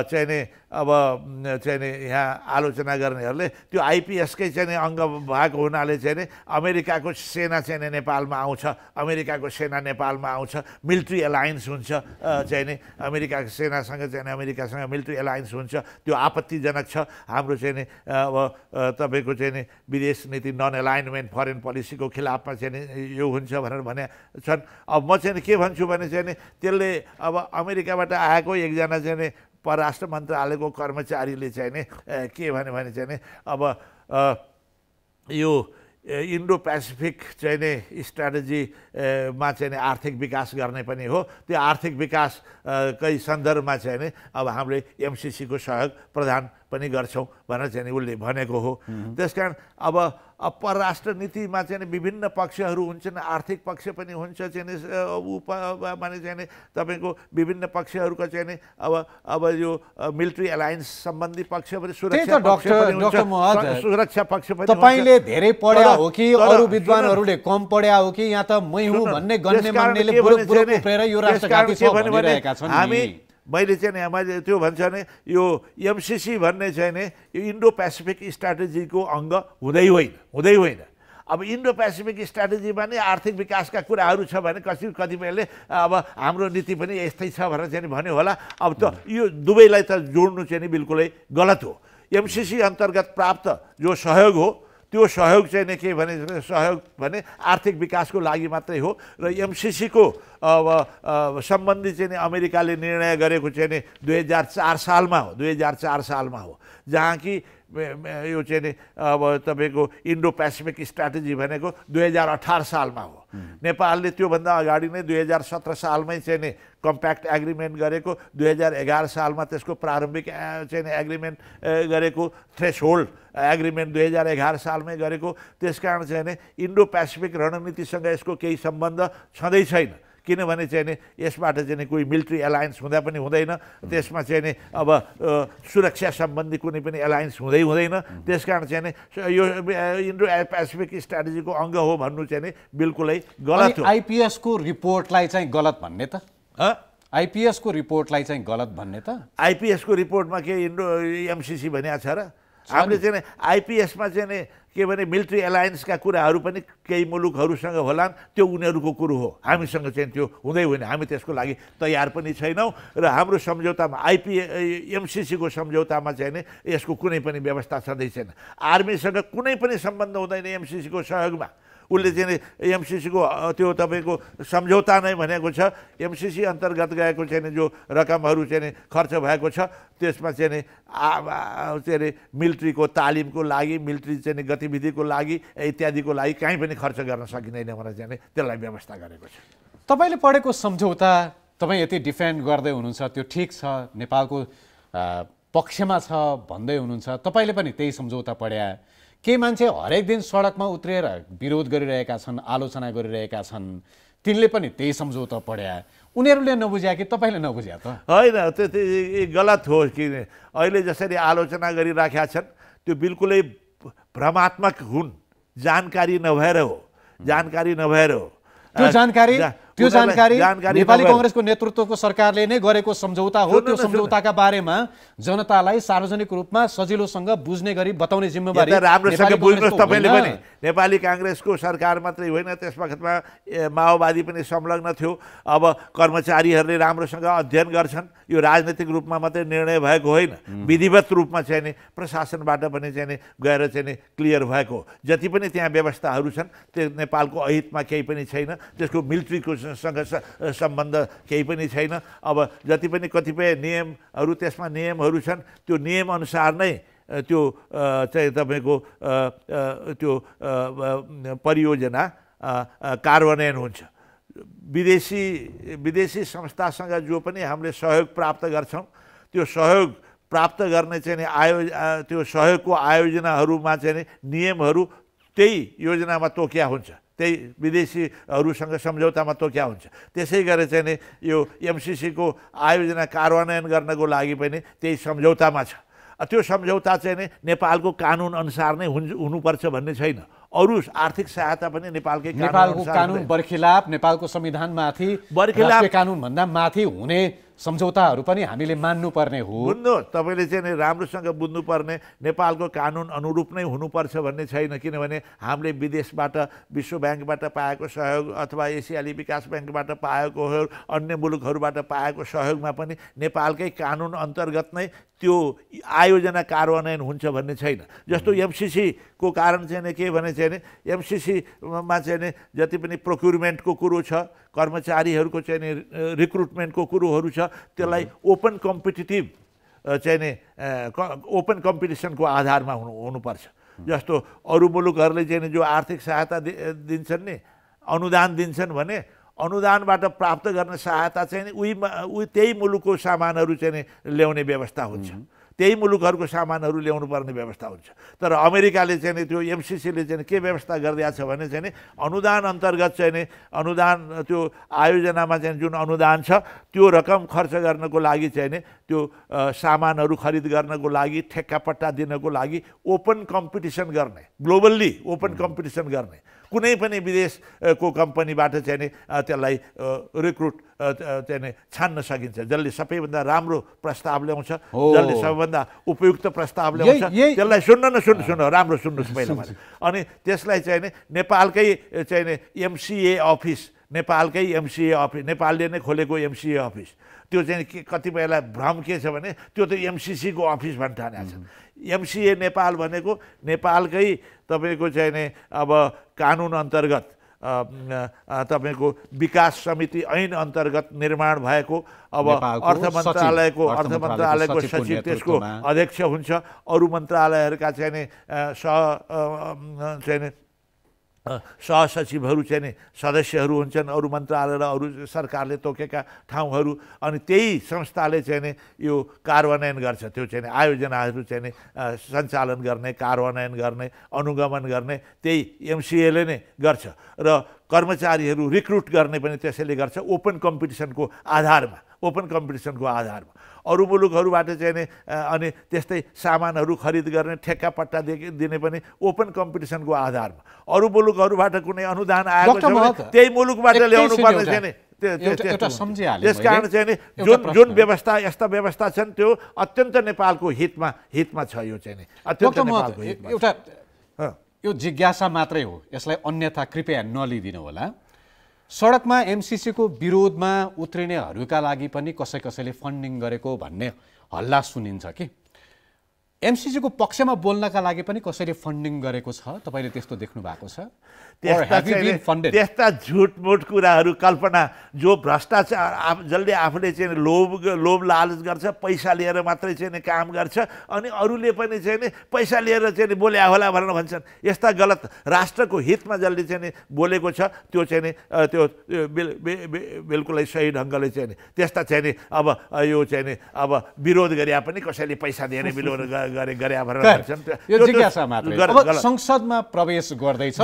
चाहिँ नि अब चाहिँ नि यहाँ आलोचना गर्नेहरूले त्यो आइपिएसकै चाहिँ नि अङ्ग भएको हुनाले चाहिँ नि अमेरिकाको सेना चाहिँ नेपालमा आउँछ अमेरिकाको सेना नेपालमा आउँछ मिलिट्री एलायन्स हुन्छ चाहिँ नि अमेरिकाको सेनासँग चाहिँ अमेरिकासँग मिलिट्री एलायन्स हुन्छ त्यो आपत्तिजनक छ हाम्रो चाहिँ नि अब तपाईँको चाहिँ नि विदेश नीति नन एलाइनमेन्ट फरेन पोलिसीको खिलाफमा चाहिँ नि यो हुन्छ भनेर भने छन् अब म चाहिँ के भन्छु भने चाहिँ नि त्यसले अब अमेरिकाबाट आएको एकजना चाहिँ नि परराष्ट्र मन्त्रालयको कर्मचारीले चाहिँ नि के भन्यो भने चाहिँ नि अब यो इन्डो पेसिफिक चाहिँ नै स्ट्राटेजीमा चाहिँ नि आर्थिक विकास गर्ने पनि हो त्यो आर्थिक विकासकै सन्दर्भमा चाहिँ नि अब हामीले एमसिसीको सहयोग प्रदान पनि गर्छौँ भनेर चाहिँ उसले भनेको हो त्यस कारण अब परराष्ट्र नीतिमा चाहिँ विभिन्न पक्षहरू हुन्छन् आर्थिक पक्ष पनि हुन्छ चाहिँ उप माने चाहिँ तपाईँको विभिन्न पक्षहरूको चाहिँ अब अब यो मिलिट्री एलायन्स सम्बन्धी पक्ष पनि सुरक्षा पक्ष सुरक्षा पक्ष पनि तपाईँले धेरै पढ्या हो कि अरू विद्वानहरूले कम पढ्या हो कि यहाँ त मै हुँ भन्ने गन्ने मान्नेले यो छ छन् हामी मैले चाहिँ नि मैले त्यो भन्छ भने यो एमसिसी भन्ने चाहिँ नि यो इन्डो पेसिफिक स्ट्राटेजीको अङ्ग हुँदै होइन हुँदै होइन अब इन्डो पेसिफिक स्ट्राटेजीमा नै आर्थिक विकासका कुराहरू छ भने कसै कतिपयले अब हाम्रो नीति पनि यस्तै छ भनेर चाहिँ भन्यो होला अब त यो दुवैलाई त जोड्नु चाहिँ नि बिल्कुलै गलत हो एमसिसी अन्तर्गत प्राप्त जो सहयोग हो त्यो सहयोग चाहिँ नै के भने सहयोग भने आर्थिक विकासको लागि मात्रै हो र एमसिसीको सम्बन्धी चाहिँ नि अमेरिकाले निर्णय गरेको चाहिँ नि दुई हजार चार सालमा हो दुई हजार चार सालमा हो जहाँ कि यो चाहिँ नि अब तपाईँको इन्डो पेसिफिक स्ट्राटेजी भनेको दुई हजार अठार सालमा हो नेपालले त्योभन्दा अगाडि नै दुई हजार सत्र सालमै चाहिँ नि कम्प्याक्ट एग्रिमेन्ट गरेको दुई हजार एघार सालमा त्यसको प्रारम्भिक चाहिँ एग्रिमेन्ट गरेको थ्रेस होल्ड एग्रिमेन्ट दुई हजार एघार सालमै गरेको त्यस कारण चाहिँ इन्डो पेसिफिक रणनीतिसँग यसको केही सम्बन्ध छँदै छैन किनभने चाहिँ नि यसबाट चाहिँ नि कोही मिलिट्री एलायन्स हुँदा पनि हुँदैन त्यसमा चाहिँ नि अब सुरक्षा सम्बन्धी कुनै पनि एलायन्स हुँदै हुँदैन त्यस कारण चाहिँ नि यो इन्डो पेसिफिक स्ट्राटेजीको अङ्ग हो भन्नु चाहिँ नि बिल्कुलै गलत हो आइपिएसको रिपोर्टलाई चाहिँ गलत भन्ने त आइपिएसको रिपोर्टलाई चाहिँ गलत भन्ने त आइपिएसको रिपोर्टमा के इन्डो एमसिसी भनिएको छ र हामीले चाहिँ आइपिएसमा चाहिँ के भने मिलिट्री एलायन्सका कुराहरू पनि केही मुलुकहरूसँग होलान् त्यो उनीहरूको कुरो हो हामीसँग चाहिँ त्यो हुँदै होइन हामी त्यसको लागि तयार पनि छैनौँ र हाम्रो सम्झौतामा आइपिए एमसिसीको सम्झौतामा चाहिँ नि यसको कुनै पनि व्यवस्था छँदै छैन आर्मीसँग कुनै पनि सम्बन्ध हुँदैन एमसिसीको सहयोगमा उसले चाहिँ एमसिसीको त्यो तपाईँको सम्झौता नै भनेको छ एमसिसी अन्तर्गत गएको चाहिँ जो रकमहरू चाहिँ खर्च भएको छ त्यसमा चाहिँ चाहिँ मिलिट्रीको तालिमको लागि मिलिट्री चाहिँ गतिविधिको लागि इत्यादिको लागि कहीँ पनि खर्च गर्न सकिँदैन भनेर चाहिँ त्यसलाई व्यवस्था गरेको छ तपाईँले पढेको सम्झौता तपाईँ यति डिफेन्ड गर्दै हुनुहुन्छ त्यो ठिक छ नेपालको पक्षमा छ भन्दै हुनुहुन्छ तपाईँले पनि त्यही सम्झौता पढ्या केही मान्छे हरेक दिन सडकमा उत्रिएर विरोध गरिरहेका छन् आलोचना गरिरहेका छन् तिनले पनि त्यही सम्झौता पढ्या उनीहरूले नबुझ्या कि तपाईँले नबुझ्या त होइन त्यो गलत हो कि अहिले जसरी आलोचना गरिराखेका छन् त्यो बिल्कुलै भ्रमात्मक हुन् जानकारी नभएर हो जानकारी नभएर हो त्यो जानकारी त्यो जानकारी नेपाली कङ्ग्रेसको नेतृत्वको सरकारले नै गरेको सम्झौता हो त्यो सम्झौताका बारेमा जनतालाई सार्वजनिक रूपमा सजिलोसँग बुझ्ने गरी बताउने जिम्मेवारी राम्रोसँग बुझ्नुहोस् तपाईँले पनि नेपाली काङ्ग्रेसको सरकार मात्रै होइन त्यस वखतमा माओवादी पनि संलग्न थियो अब कर्मचारीहरूले राम्रोसँग अध्ययन गर्छन् यो राजनैतिक रूपमा मात्रै निर्णय भएको होइन विधिवत रूपमा चाहिँ नि प्रशासनबाट पनि चाहिँ नि गएर चाहिँ नि क्लियर भएको जति पनि त्यहाँ व्यवस्थाहरू छन् त्यो नेपालको अहितमा केही पनि छैन त्यसको मिलिट्रीको सँग सम्बन्ध केही पनि छैन अब जति पनि कतिपय नियमहरू त्यसमा नियमहरू छन् त्यो नियमअनुसार नै त्यो चाहिँ तपाईँको त्यो परियोजना कार्यान्वयन हुन्छ विदेशी विदेशी संस्थासँग जो पनि हामीले सहयोग प्राप्त गर्छौँ त्यो सहयोग प्राप्त गर्ने चाहिँ नि आयो त्यो सहयोगको आयोजनाहरूमा चाहिँ नियमहरू त्यही योजनामा तोकिया हुन्छ त्यही विदेशीहरूसँग सम्झौतामा तोक्या हुन्छ त्यसै गरेर चाहिँ नि यो एमसिसीको आयोजना कार्यान्वयन गर्नको लागि पनि त्यही सम्झौतामा छ त्यो सम्झौता चाहिँ नि नेपालको कानुन अनुसार नै हुन् हुनुपर्छ भन्ने छैन अरू आर्थिक सहायता पनि नेपालकै नेपालको कानुन बर्खिलाप नेपालको संविधानमाथि बर्खिलाप कानुनभन्दा माथि हुने सम्झौताहरू पनि हामीले मान्नुपर्ने हो बुझ्नु तपाईँले चाहिँ राम्रोसँग बुझ्नुपर्ने नेपालको कानुन अनुरूप नै हुनुपर्छ भन्ने छैन किनभने हामीले विदेशबाट विश्व ब्याङ्कबाट पाएको सहयोग अथवा एसियाली विकास ब्याङ्कबाट पाएको अन्य मुलुकहरूबाट पाएको सहयोगमा पनि नेपालकै कानुन अन्तर्गत नै त्यो आयोजना कार्यान्वयन हुन्छ भन्ने छैन जस्तो एमसिसीको कारण चाहिँ के भने चाहिँ एमसिसीमा चाहिँ जति पनि प्रोक्युरमेन्टको कुरो छ कर्मचारीहरूको नि रिक्रुटमेन्टको कुरोहरू छ त्यसलाई ओपन कम्पिटेटिभ नि ओपन कम्पिटिसनको आधारमा हुनु हुनुपर्छ जस्तो अरू मुलुकहरूले चाहिँ नि जो आर्थिक सहायता दिन्छन् नि अनुदान दिन्छन् भने अनुदानबाट प्राप्त गर्ने सहायता चाहिँ उही उही त्यही मुलुकको सामानहरू चाहिँ नि ल्याउने व्यवस्था हुन्छ त्यही मुलुकहरूको सामानहरू ल्याउनु पर्ने व्यवस्था हुन्छ तर अमेरिकाले चाहिँ त्यो एमसिसीले चाहिँ के व्यवस्था गरिदिएको छ भने चाहिँ अनुदान अन्तर्गत चाहिँ अनुदान त्यो आयोजनामा चाहिँ जुन अनुदान छ त्यो रकम खर्च गर्नको लागि चाहिँ नि त्यो सामानहरू खरिद गर्नको लागि ठेक्कापट्टा दिनको लागि ओपन कम्पिटिसन गर्ने ग्लोबल्ली ओपन कम्पिटिसन गर्ने कुनै पनि विदेशको कम्पनीबाट चाहिँ नि त्यसलाई रिक्रुट चाहिँ नि छान्न सकिन्छ जसले सबैभन्दा राम्रो प्रस्ताव ल्याउँछ जसले सबैभन्दा उपयुक्त प्रस्ताव ल्याउँछ त्यसलाई सुन्न न सुन्नु सुन्नु राम्रो सुन्नुहोस् पहिला अनि त्यसलाई चाहिँ नि नेपालकै चाहिँ नि एमसिए अफिस नेपालकै एमसिए अफिस नेपालले नै खोलेको एमसिए अफिस त्यो चाहिँ के कतिपयलाई भ्रम के छ भने त्यो त एमसिसीको अफिस भन्ने ठानेको छ एमसिए नेपाल भनेको नेपालकै तपाईँको चाहिँ अब कानुन अन्तर्गत तपाईँको विकास समिति ऐन अन्तर्गत निर्माण भएको अब अर्थ मन्त्रालयको अर्थ मन्त्रालयको सचिव त्यसको अध्यक्ष हुन्छ अरू मन्त्रालयहरूका चाहिँ सह चाहिँ सहसचिवहरू चाहिँ सदस्यहरू हुन्छन् अरू मन्त्रालय र अरू सरकारले तोकेका ठाउँहरू अनि त्यही संस्थाले चाहिँ नि यो कार्यान्वयन गर्छ त्यो चाहिँ आयोजनाहरू चाहिँ नि सञ्चालन गर्ने कार्यान्वयन गर्ने अनुगमन गर्ने त्यही एमसिएले नै गर्छ र कर्मचारीहरू रिक्रुट गर्ने पनि त्यसैले गर्छ ओपन कम्पिटिसनको आधारमा ओपन कम्पिटिसनको आधारमा अरू मुलुकहरूबाट चाहिँ अनि त्यस्तै सामानहरू खरिद गर्ने ठेक्का पट्टा दिने पनि ओपन कम्पिटिसनको आधारमा अरू मुलुकहरूबाट कुनै अनुदान आएको छ त्यही मुलुकबाट ल्याउनु पर्ने छैन त्यस कारण चाहिँ नि जुन जुन व्यवस्था यस्ता व्यवस्था छन् त्यो अत्यन्त नेपालको हितमा हितमा छ यो चाहिँ अत्यन्त नेपालको एउटा यो जिज्ञासा मात्रै हो यसलाई अन्यथा कृपया नलिदिनु होला सडकमा एमसिसीको विरोधमा उत्रिनेहरूका लागि पनि कसै कसैले फन्डिङ गरेको भन्ने हल्ला सुनिन्छ कि एमसिसीको पक्षमा बोल्नका लागि पनि कसैले फन्डिङ गरेको छ तपाईँले त्यस्तो देख्नु भएको छ त्यस्ता त्यस्ता झुटमुट कुराहरू कल्पना जो भ्रष्टाचार आफ जसले आफूले चाहिँ लोभ लोभ लालच गर्छ पैसा लिएर मात्रै चाहिँ काम गर्छ अनि अरूले पनि चाहिँ नि पैसा लिएर चाहिँ बोल्या होला भनेर भन्छन् यस्ता गलत राष्ट्रको हितमा जसले चाहिँ नि बोलेको छ त्यो चाहिँ नि त्यो बिल्कुलै सही ढङ्गले चाहिँ त्यस्ता चाहिँ नि अब यो चाहिँ नि अब विरोध गरे पनि कसैले पैसा दिएर विरोध गरे गरे भनेर भन्छन् संसदमा प्रवेश गर्दैछ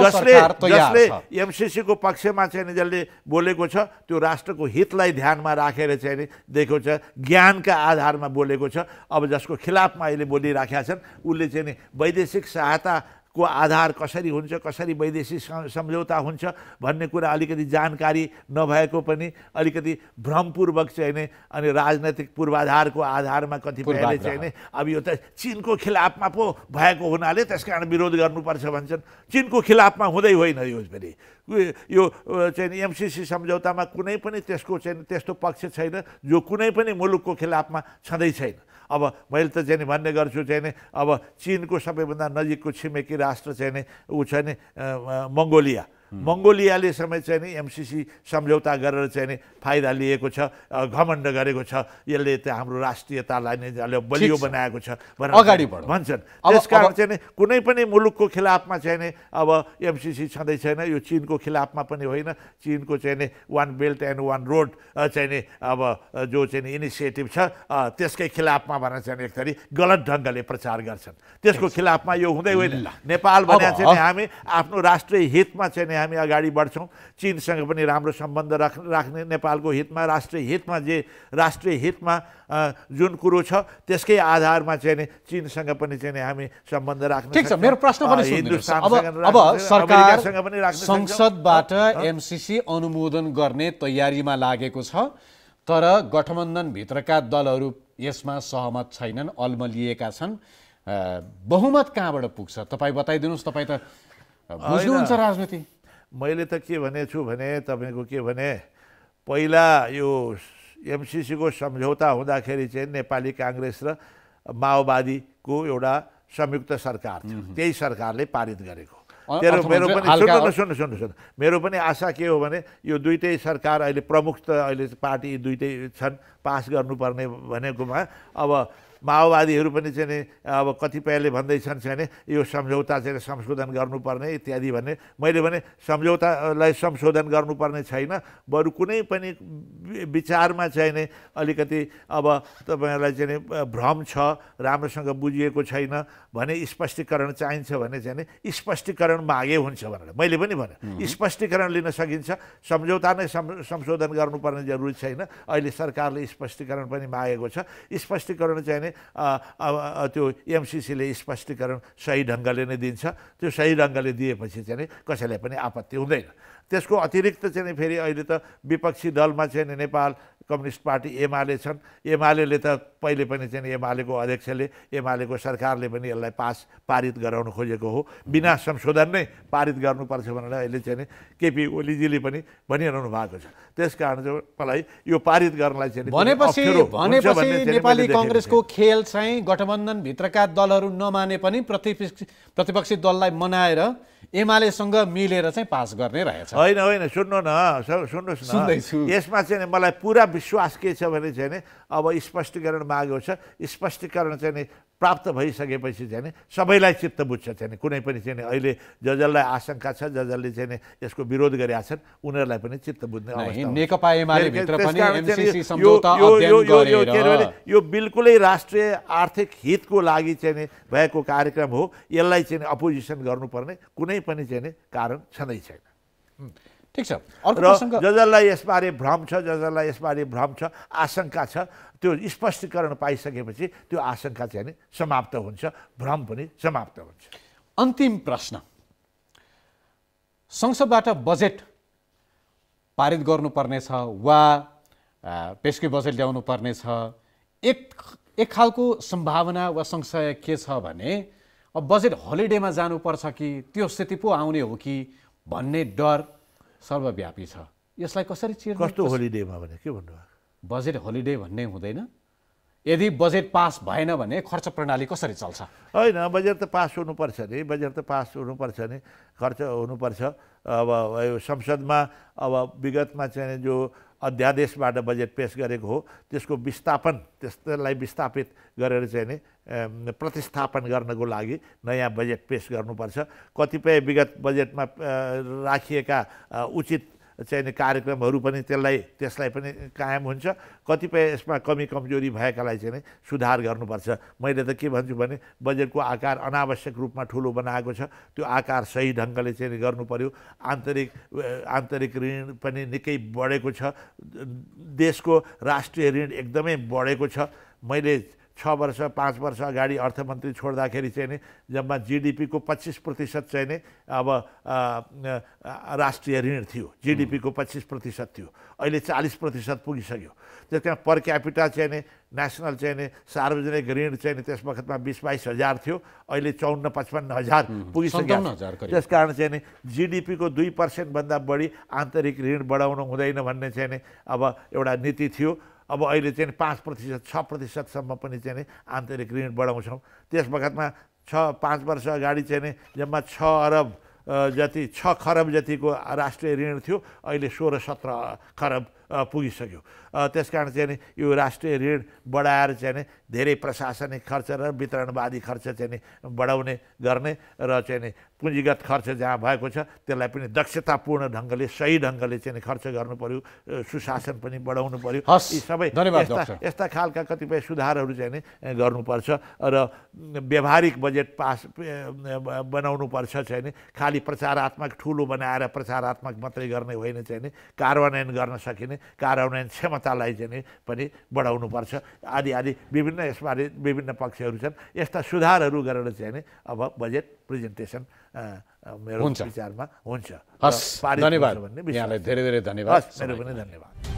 जसले एमसिसीको पक्षमा चाहिँ नि जसले बोलेको छ त्यो राष्ट्रको हितलाई ध्यानमा राखेर चाहिँ नि दिएको छ ज्ञानका आधारमा बोलेको छ अब जसको खिलाफमा अहिले बोलिराखेका छन् उसले चाहिँ नि वैदेशिक सहायता को आधार कसरी हुन्छ कसरी वैदेशिक सम्झौता हुन्छ भन्ने कुरा अलिकति जानकारी नभएको पनि अलिकति भ्रमपूर्वक चाहिँ नै अनि राजनैतिक पूर्वाधारको आधारमा कतिपयले चाहिँ नै अब यो त चिनको खिलाफमा पो भएको हुनाले त्यस कारण विरोध गर्नुपर्छ भन्छन् चिनको खिलाफमा हुँदै होइन यो फेरि यो चाहिँ एमसिसी सम्झौतामा कुनै पनि त्यसको चाहिँ त्यस्तो पक्ष छैन जो कुनै पनि मुलुकको खिलाफमा छँदै छैन अब मैले त चाहिँ भन्ने गर्छु चाहिँ नि अब चिनको सबैभन्दा नजिकको छिमेकी राष्ट्र चाहिँ नि ऊ छ नि मङ्गोलिया मङ्गोलियाले समेत चाहिँ नि एमसिसी सम्झौता गरेर चाहिँ नि फाइदा लिएको छ घमण्ड गरेको छ यसले त हाम्रो राष्ट्रियतालाई नै बलियो बनाएको छ भनेर अगाडि भन्छन् त्यस कारण चाहिँ नि कुनै पनि मुलुकको खिलाफमा चाहिँ नि अब एमसिसी छँदै छैन यो चिनको खिलाफमा पनि होइन चिनको चाहिँ नि one belt and one road चाहिँ नि अब जो चाहिँ नि इनिसिएटिभ छ त्यसकै खिलाफमा भनेर चाहिँ एक थरी गलत ढङ्गले प्रचार गर्छन् त्यसको खिलाफमा यो हुँदै होइन नेपाल भने चाहिँ हामी आफ्नो राष्ट्रिय हितमा चाहिँ हामी अगाडि बढ्छौँ चिनसँग पनि राम्रो सम्बन्ध राख राख्ने नेपालको हितमा राष्ट्रिय हितमा जे राष्ट्रिय हितमा जुन कुरो छ त्यसकै आधारमा चाहिँ नि चिनसँग पनि चाहिँ नि हामी सम्बन्ध राख्ने ठिक छ मेरो प्रश्न पनि अब सरकार संसदबाट एमसिसी अनुमोदन गर्ने तयारीमा लागेको छ तर गठबन्धनभित्रका दलहरू यसमा सहमत छैनन् अल्मलिएका छन् बहुमत कहाँबाट पुग्छ तपाईँ बताइदिनुहोस् तपाईँ त बुझ्नुहुन्छ राजनीति मैले त के भने छु भने तपाईँको के भने पहिला यो एमसिसीको सम्झौता हुँदाखेरि चाहिँ नेपाली काङ्ग्रेस र माओवादीको एउटा संयुक्त सरकार थियो त्यही सरकारले पारित गरेको तेरो मेरो पनि सुन्नु सुन्नु सुन्नु सुन्नु मेरो पनि आशा के हो भने यो दुइटै सरकार अहिले प्रमुख त अहिले पार्टी दुइटै छन् पास गर्नुपर्ने भनेकोमा अब माओवादीहरू पनि चाहिँ अब कतिपयले भन्दैछन् चाहिँ यो सम्झौता चाहिँ संशोधन गर्नुपर्ने इत्यादि भन्ने मैले भने सम्झौतालाई संशोधन गर्नुपर्ने छैन बरु कुनै पनि विचारमा चाहिँ नै अलिकति अब तपाईँहरूलाई चाहिँ भ्रम छ राम्रोसँग बुझिएको छैन भने स्पष्टीकरण चाहिन्छ भने चाहिँ स्पष्टीकरण मागे हुन्छ भनेर मैले पनि भने स्पष्टीकरण लिन सकिन्छ सम्झौता नै संशोधन गर्नुपर्ने जरुरी छैन अहिले सरकारले स्पष्टीकरण पनि मागेको छ स्पष्टीकरण चाहिँ त्यो एमसिसीले स्पष्टीकरण सही ढङ्गले नै दिन्छ त्यो सही ढङ्गले दिएपछि चाहिँ कसैलाई पनि आपत्ति हुँदैन त्यसको अतिरिक्त चाहिँ फेरि अहिले त विपक्षी दलमा चाहिँ नेपाल कम्युनिस्ट पार्टी एमाले छन् एमाले त पहिले पनि चाहिँ एमालेको अध्यक्षले एमालेको सरकारले पनि यसलाई पास पारित गराउन खोजेको हो बिना संशोधन नै पारित गर्नुपर्छ भनेर अहिले चाहिँ केपी ओलीजीले पनि भनिरहनु भएको छ त्यस कारण चाहिँ मलाई यो पारित गर्नलाई चाहिँ भनेपछि भनेपछि नेपाली कङ्ग्रेसको खेल चाहिँ गठबन्धनभित्रका दलहरू नमाने पनि प्रतिपक्षी प्रतिपक्षी दललाई मनाएर एमालेसँग मिलेर चाहिँ पास गर्ने रहेछ होइन होइन सुन्नु न सुन्नुहोस् न यसमा चाहिँ मलाई पुरा विश्वास के छ भने चाहिँ अब स्पष्टीकरण मागेको छ स्पष्टीकरण चाहिँ प्राप्त भइसकेपछि चाहिँ सबैलाई चित्त बुझ्छ चाहिँ कुनै पनि चाहिँ अहिले ज जसलाई आशंका छ ज जसले चाहिँ यसको विरोध गरेका छन् उनीहरूलाई पनि चित्त बुझ्ने यो बिल्कुलै राष्ट्रिय आर्थिक हितको लागि चाहिँ भएको कार्यक्रम हो यसलाई चाहिँ अपोजिसन गर्नुपर्ने कुनै पनि चाहिँ कारण छँदै छैन ठिक छ र जसलाई यसबारे भ्रम छ ज जसलाई यसबारे भ्रम छ आशंका छ त्यो स्पष्टीकरण पाइसकेपछि त्यो आशंका चाहिँ नि समाप्त हुन्छ भ्रम पनि समाप्त हुन्छ अन्तिम प्रश्न संसदबाट बजेट पारित गर्नुपर्नेछ वा पेसकी बजेट ल्याउनु पर्नेछ एक एक खालको सम्भावना वा संशय के छ भने अब बजेट हलिडेमा जानुपर्छ कि त्यो स्थिति पो आउने हो कि भन्ने डर सर्वव्यापी छ यसलाई कसरी चिर्नु कस्तो होलिडेमा भने के भन्नुभएको बजेट होलिडे भन्ने हुँदैन यदि बजेट पास भएन भने खर्च प्रणाली कसरी चल्छ होइन बजेट त पास हुनुपर्छ नि बजेट त पास हुनुपर्छ नि खर्च हुनुपर्छ अब यो संसदमा अब विगतमा चाहिँ जो अध्यादेशबाट बजेट पेस गरेको हो त्यसको विस्थापन त्यसलाई विस्थापित गरेर चाहिँ नि प्रतिस्थापन गर्नको लागि नयाँ बजेट पेस गर्नुपर्छ कतिपय विगत बजेटमा राखिएका उचित चाहिँ कार्यक्रमहरू पनि त्यसलाई त्यसलाई पनि कायम हुन्छ कतिपय यसमा कमी कमजोरी भएकालाई चाहिँ सुधार गर्नुपर्छ मैले त के भन्छु भने बजेटको आकार अनावश्यक रूपमा ठुलो बनाएको छ त्यो आकार सही ढङ्गले चाहिँ गर्नु पऱ्यो आन्तरिक आन्तरिक ऋण पनि निकै बढेको छ देशको राष्ट्रिय ऋण एकदमै बढेको छ मैले छ वर्ष पाँच वर्ष अगाडि अर्थमन्त्री छोड्दाखेरि चाहिँ नि जम्मा जिडिपीको पच्चिस प्रतिशत चाहिँ नै अब राष्ट्रिय ऋण थियो जिडिपीको पच्चिस प्रतिशत थियो अहिले चालिस प्रतिशत पुगिसक्यो कारण पर क्यापिटल चाहिँ नै नेसनल चाहिँ नि सार्वजनिक ऋण चाहिँ नि त्यस बखतमा बिस बाइस हजार थियो अहिले चौन्न पचपन्न हजार पुगिसक्यो त्यस कारण चाहिँ नि जिडिपीको दुई पर्सेन्टभन्दा बढी आन्तरिक ऋण बढाउनु हुँदैन भन्ने चाहिँ नि अब एउटा नीति थियो अब अहिले चाहिँ पाँच प्रतिशत छ प्रतिशतसम्म पनि चाहिँ आन्तरिक ऋण बढाउँछौँ त्यस बखतमा छ पाँच वर्ष अगाडि चाहिँ नि जम्मा छ अरब जति छ खरब जतिको राष्ट्रिय ऋण थियो अहिले सोह्र सत्र खरब पुगिसक्यो त्यस कारण चाहिँ यो राष्ट्रिय ऋण बढाएर चाहिँ धेरै प्रशासनिक खर्च र वितरणवादी खर्च चाहिँ बढाउने गर्ने र चाहिँ पुँजीगत खर्च जहाँ भएको छ त्यसलाई पनि दक्षतापूर्ण ढङ्गले सही ढङ्गले चाहिँ खर्च गर्नु पऱ्यो सुशासन पनि बढाउनु पऱ्यो यी सबै यस्ता खालका कतिपय सुधारहरू चाहिँ गर्नुपर्छ र व्यवहारिक बजेट पास बनाउनुपर्छ चाहिँ खालि प्रचारात्मक ठुलो बनाएर प्रचारात्मक मात्रै गर्ने होइन चाहिँ कार्यान्वयन गर्न सकिने कार्यान्वयन क्षमतालाई चाहिँ पनि बढाउनुपर्छ आदि आदि विभिन्न यसबारे विभिन्न पक्षहरू छन् यस्ता सुधारहरू गरेर चाहिँ नि अब बजेट प्रेजेन्टेसन मेरो विचारमा हुन्छ धन्यवाद यहाँलाई धेरै धेरै धन्यवाद मेरो पनि धन्यवाद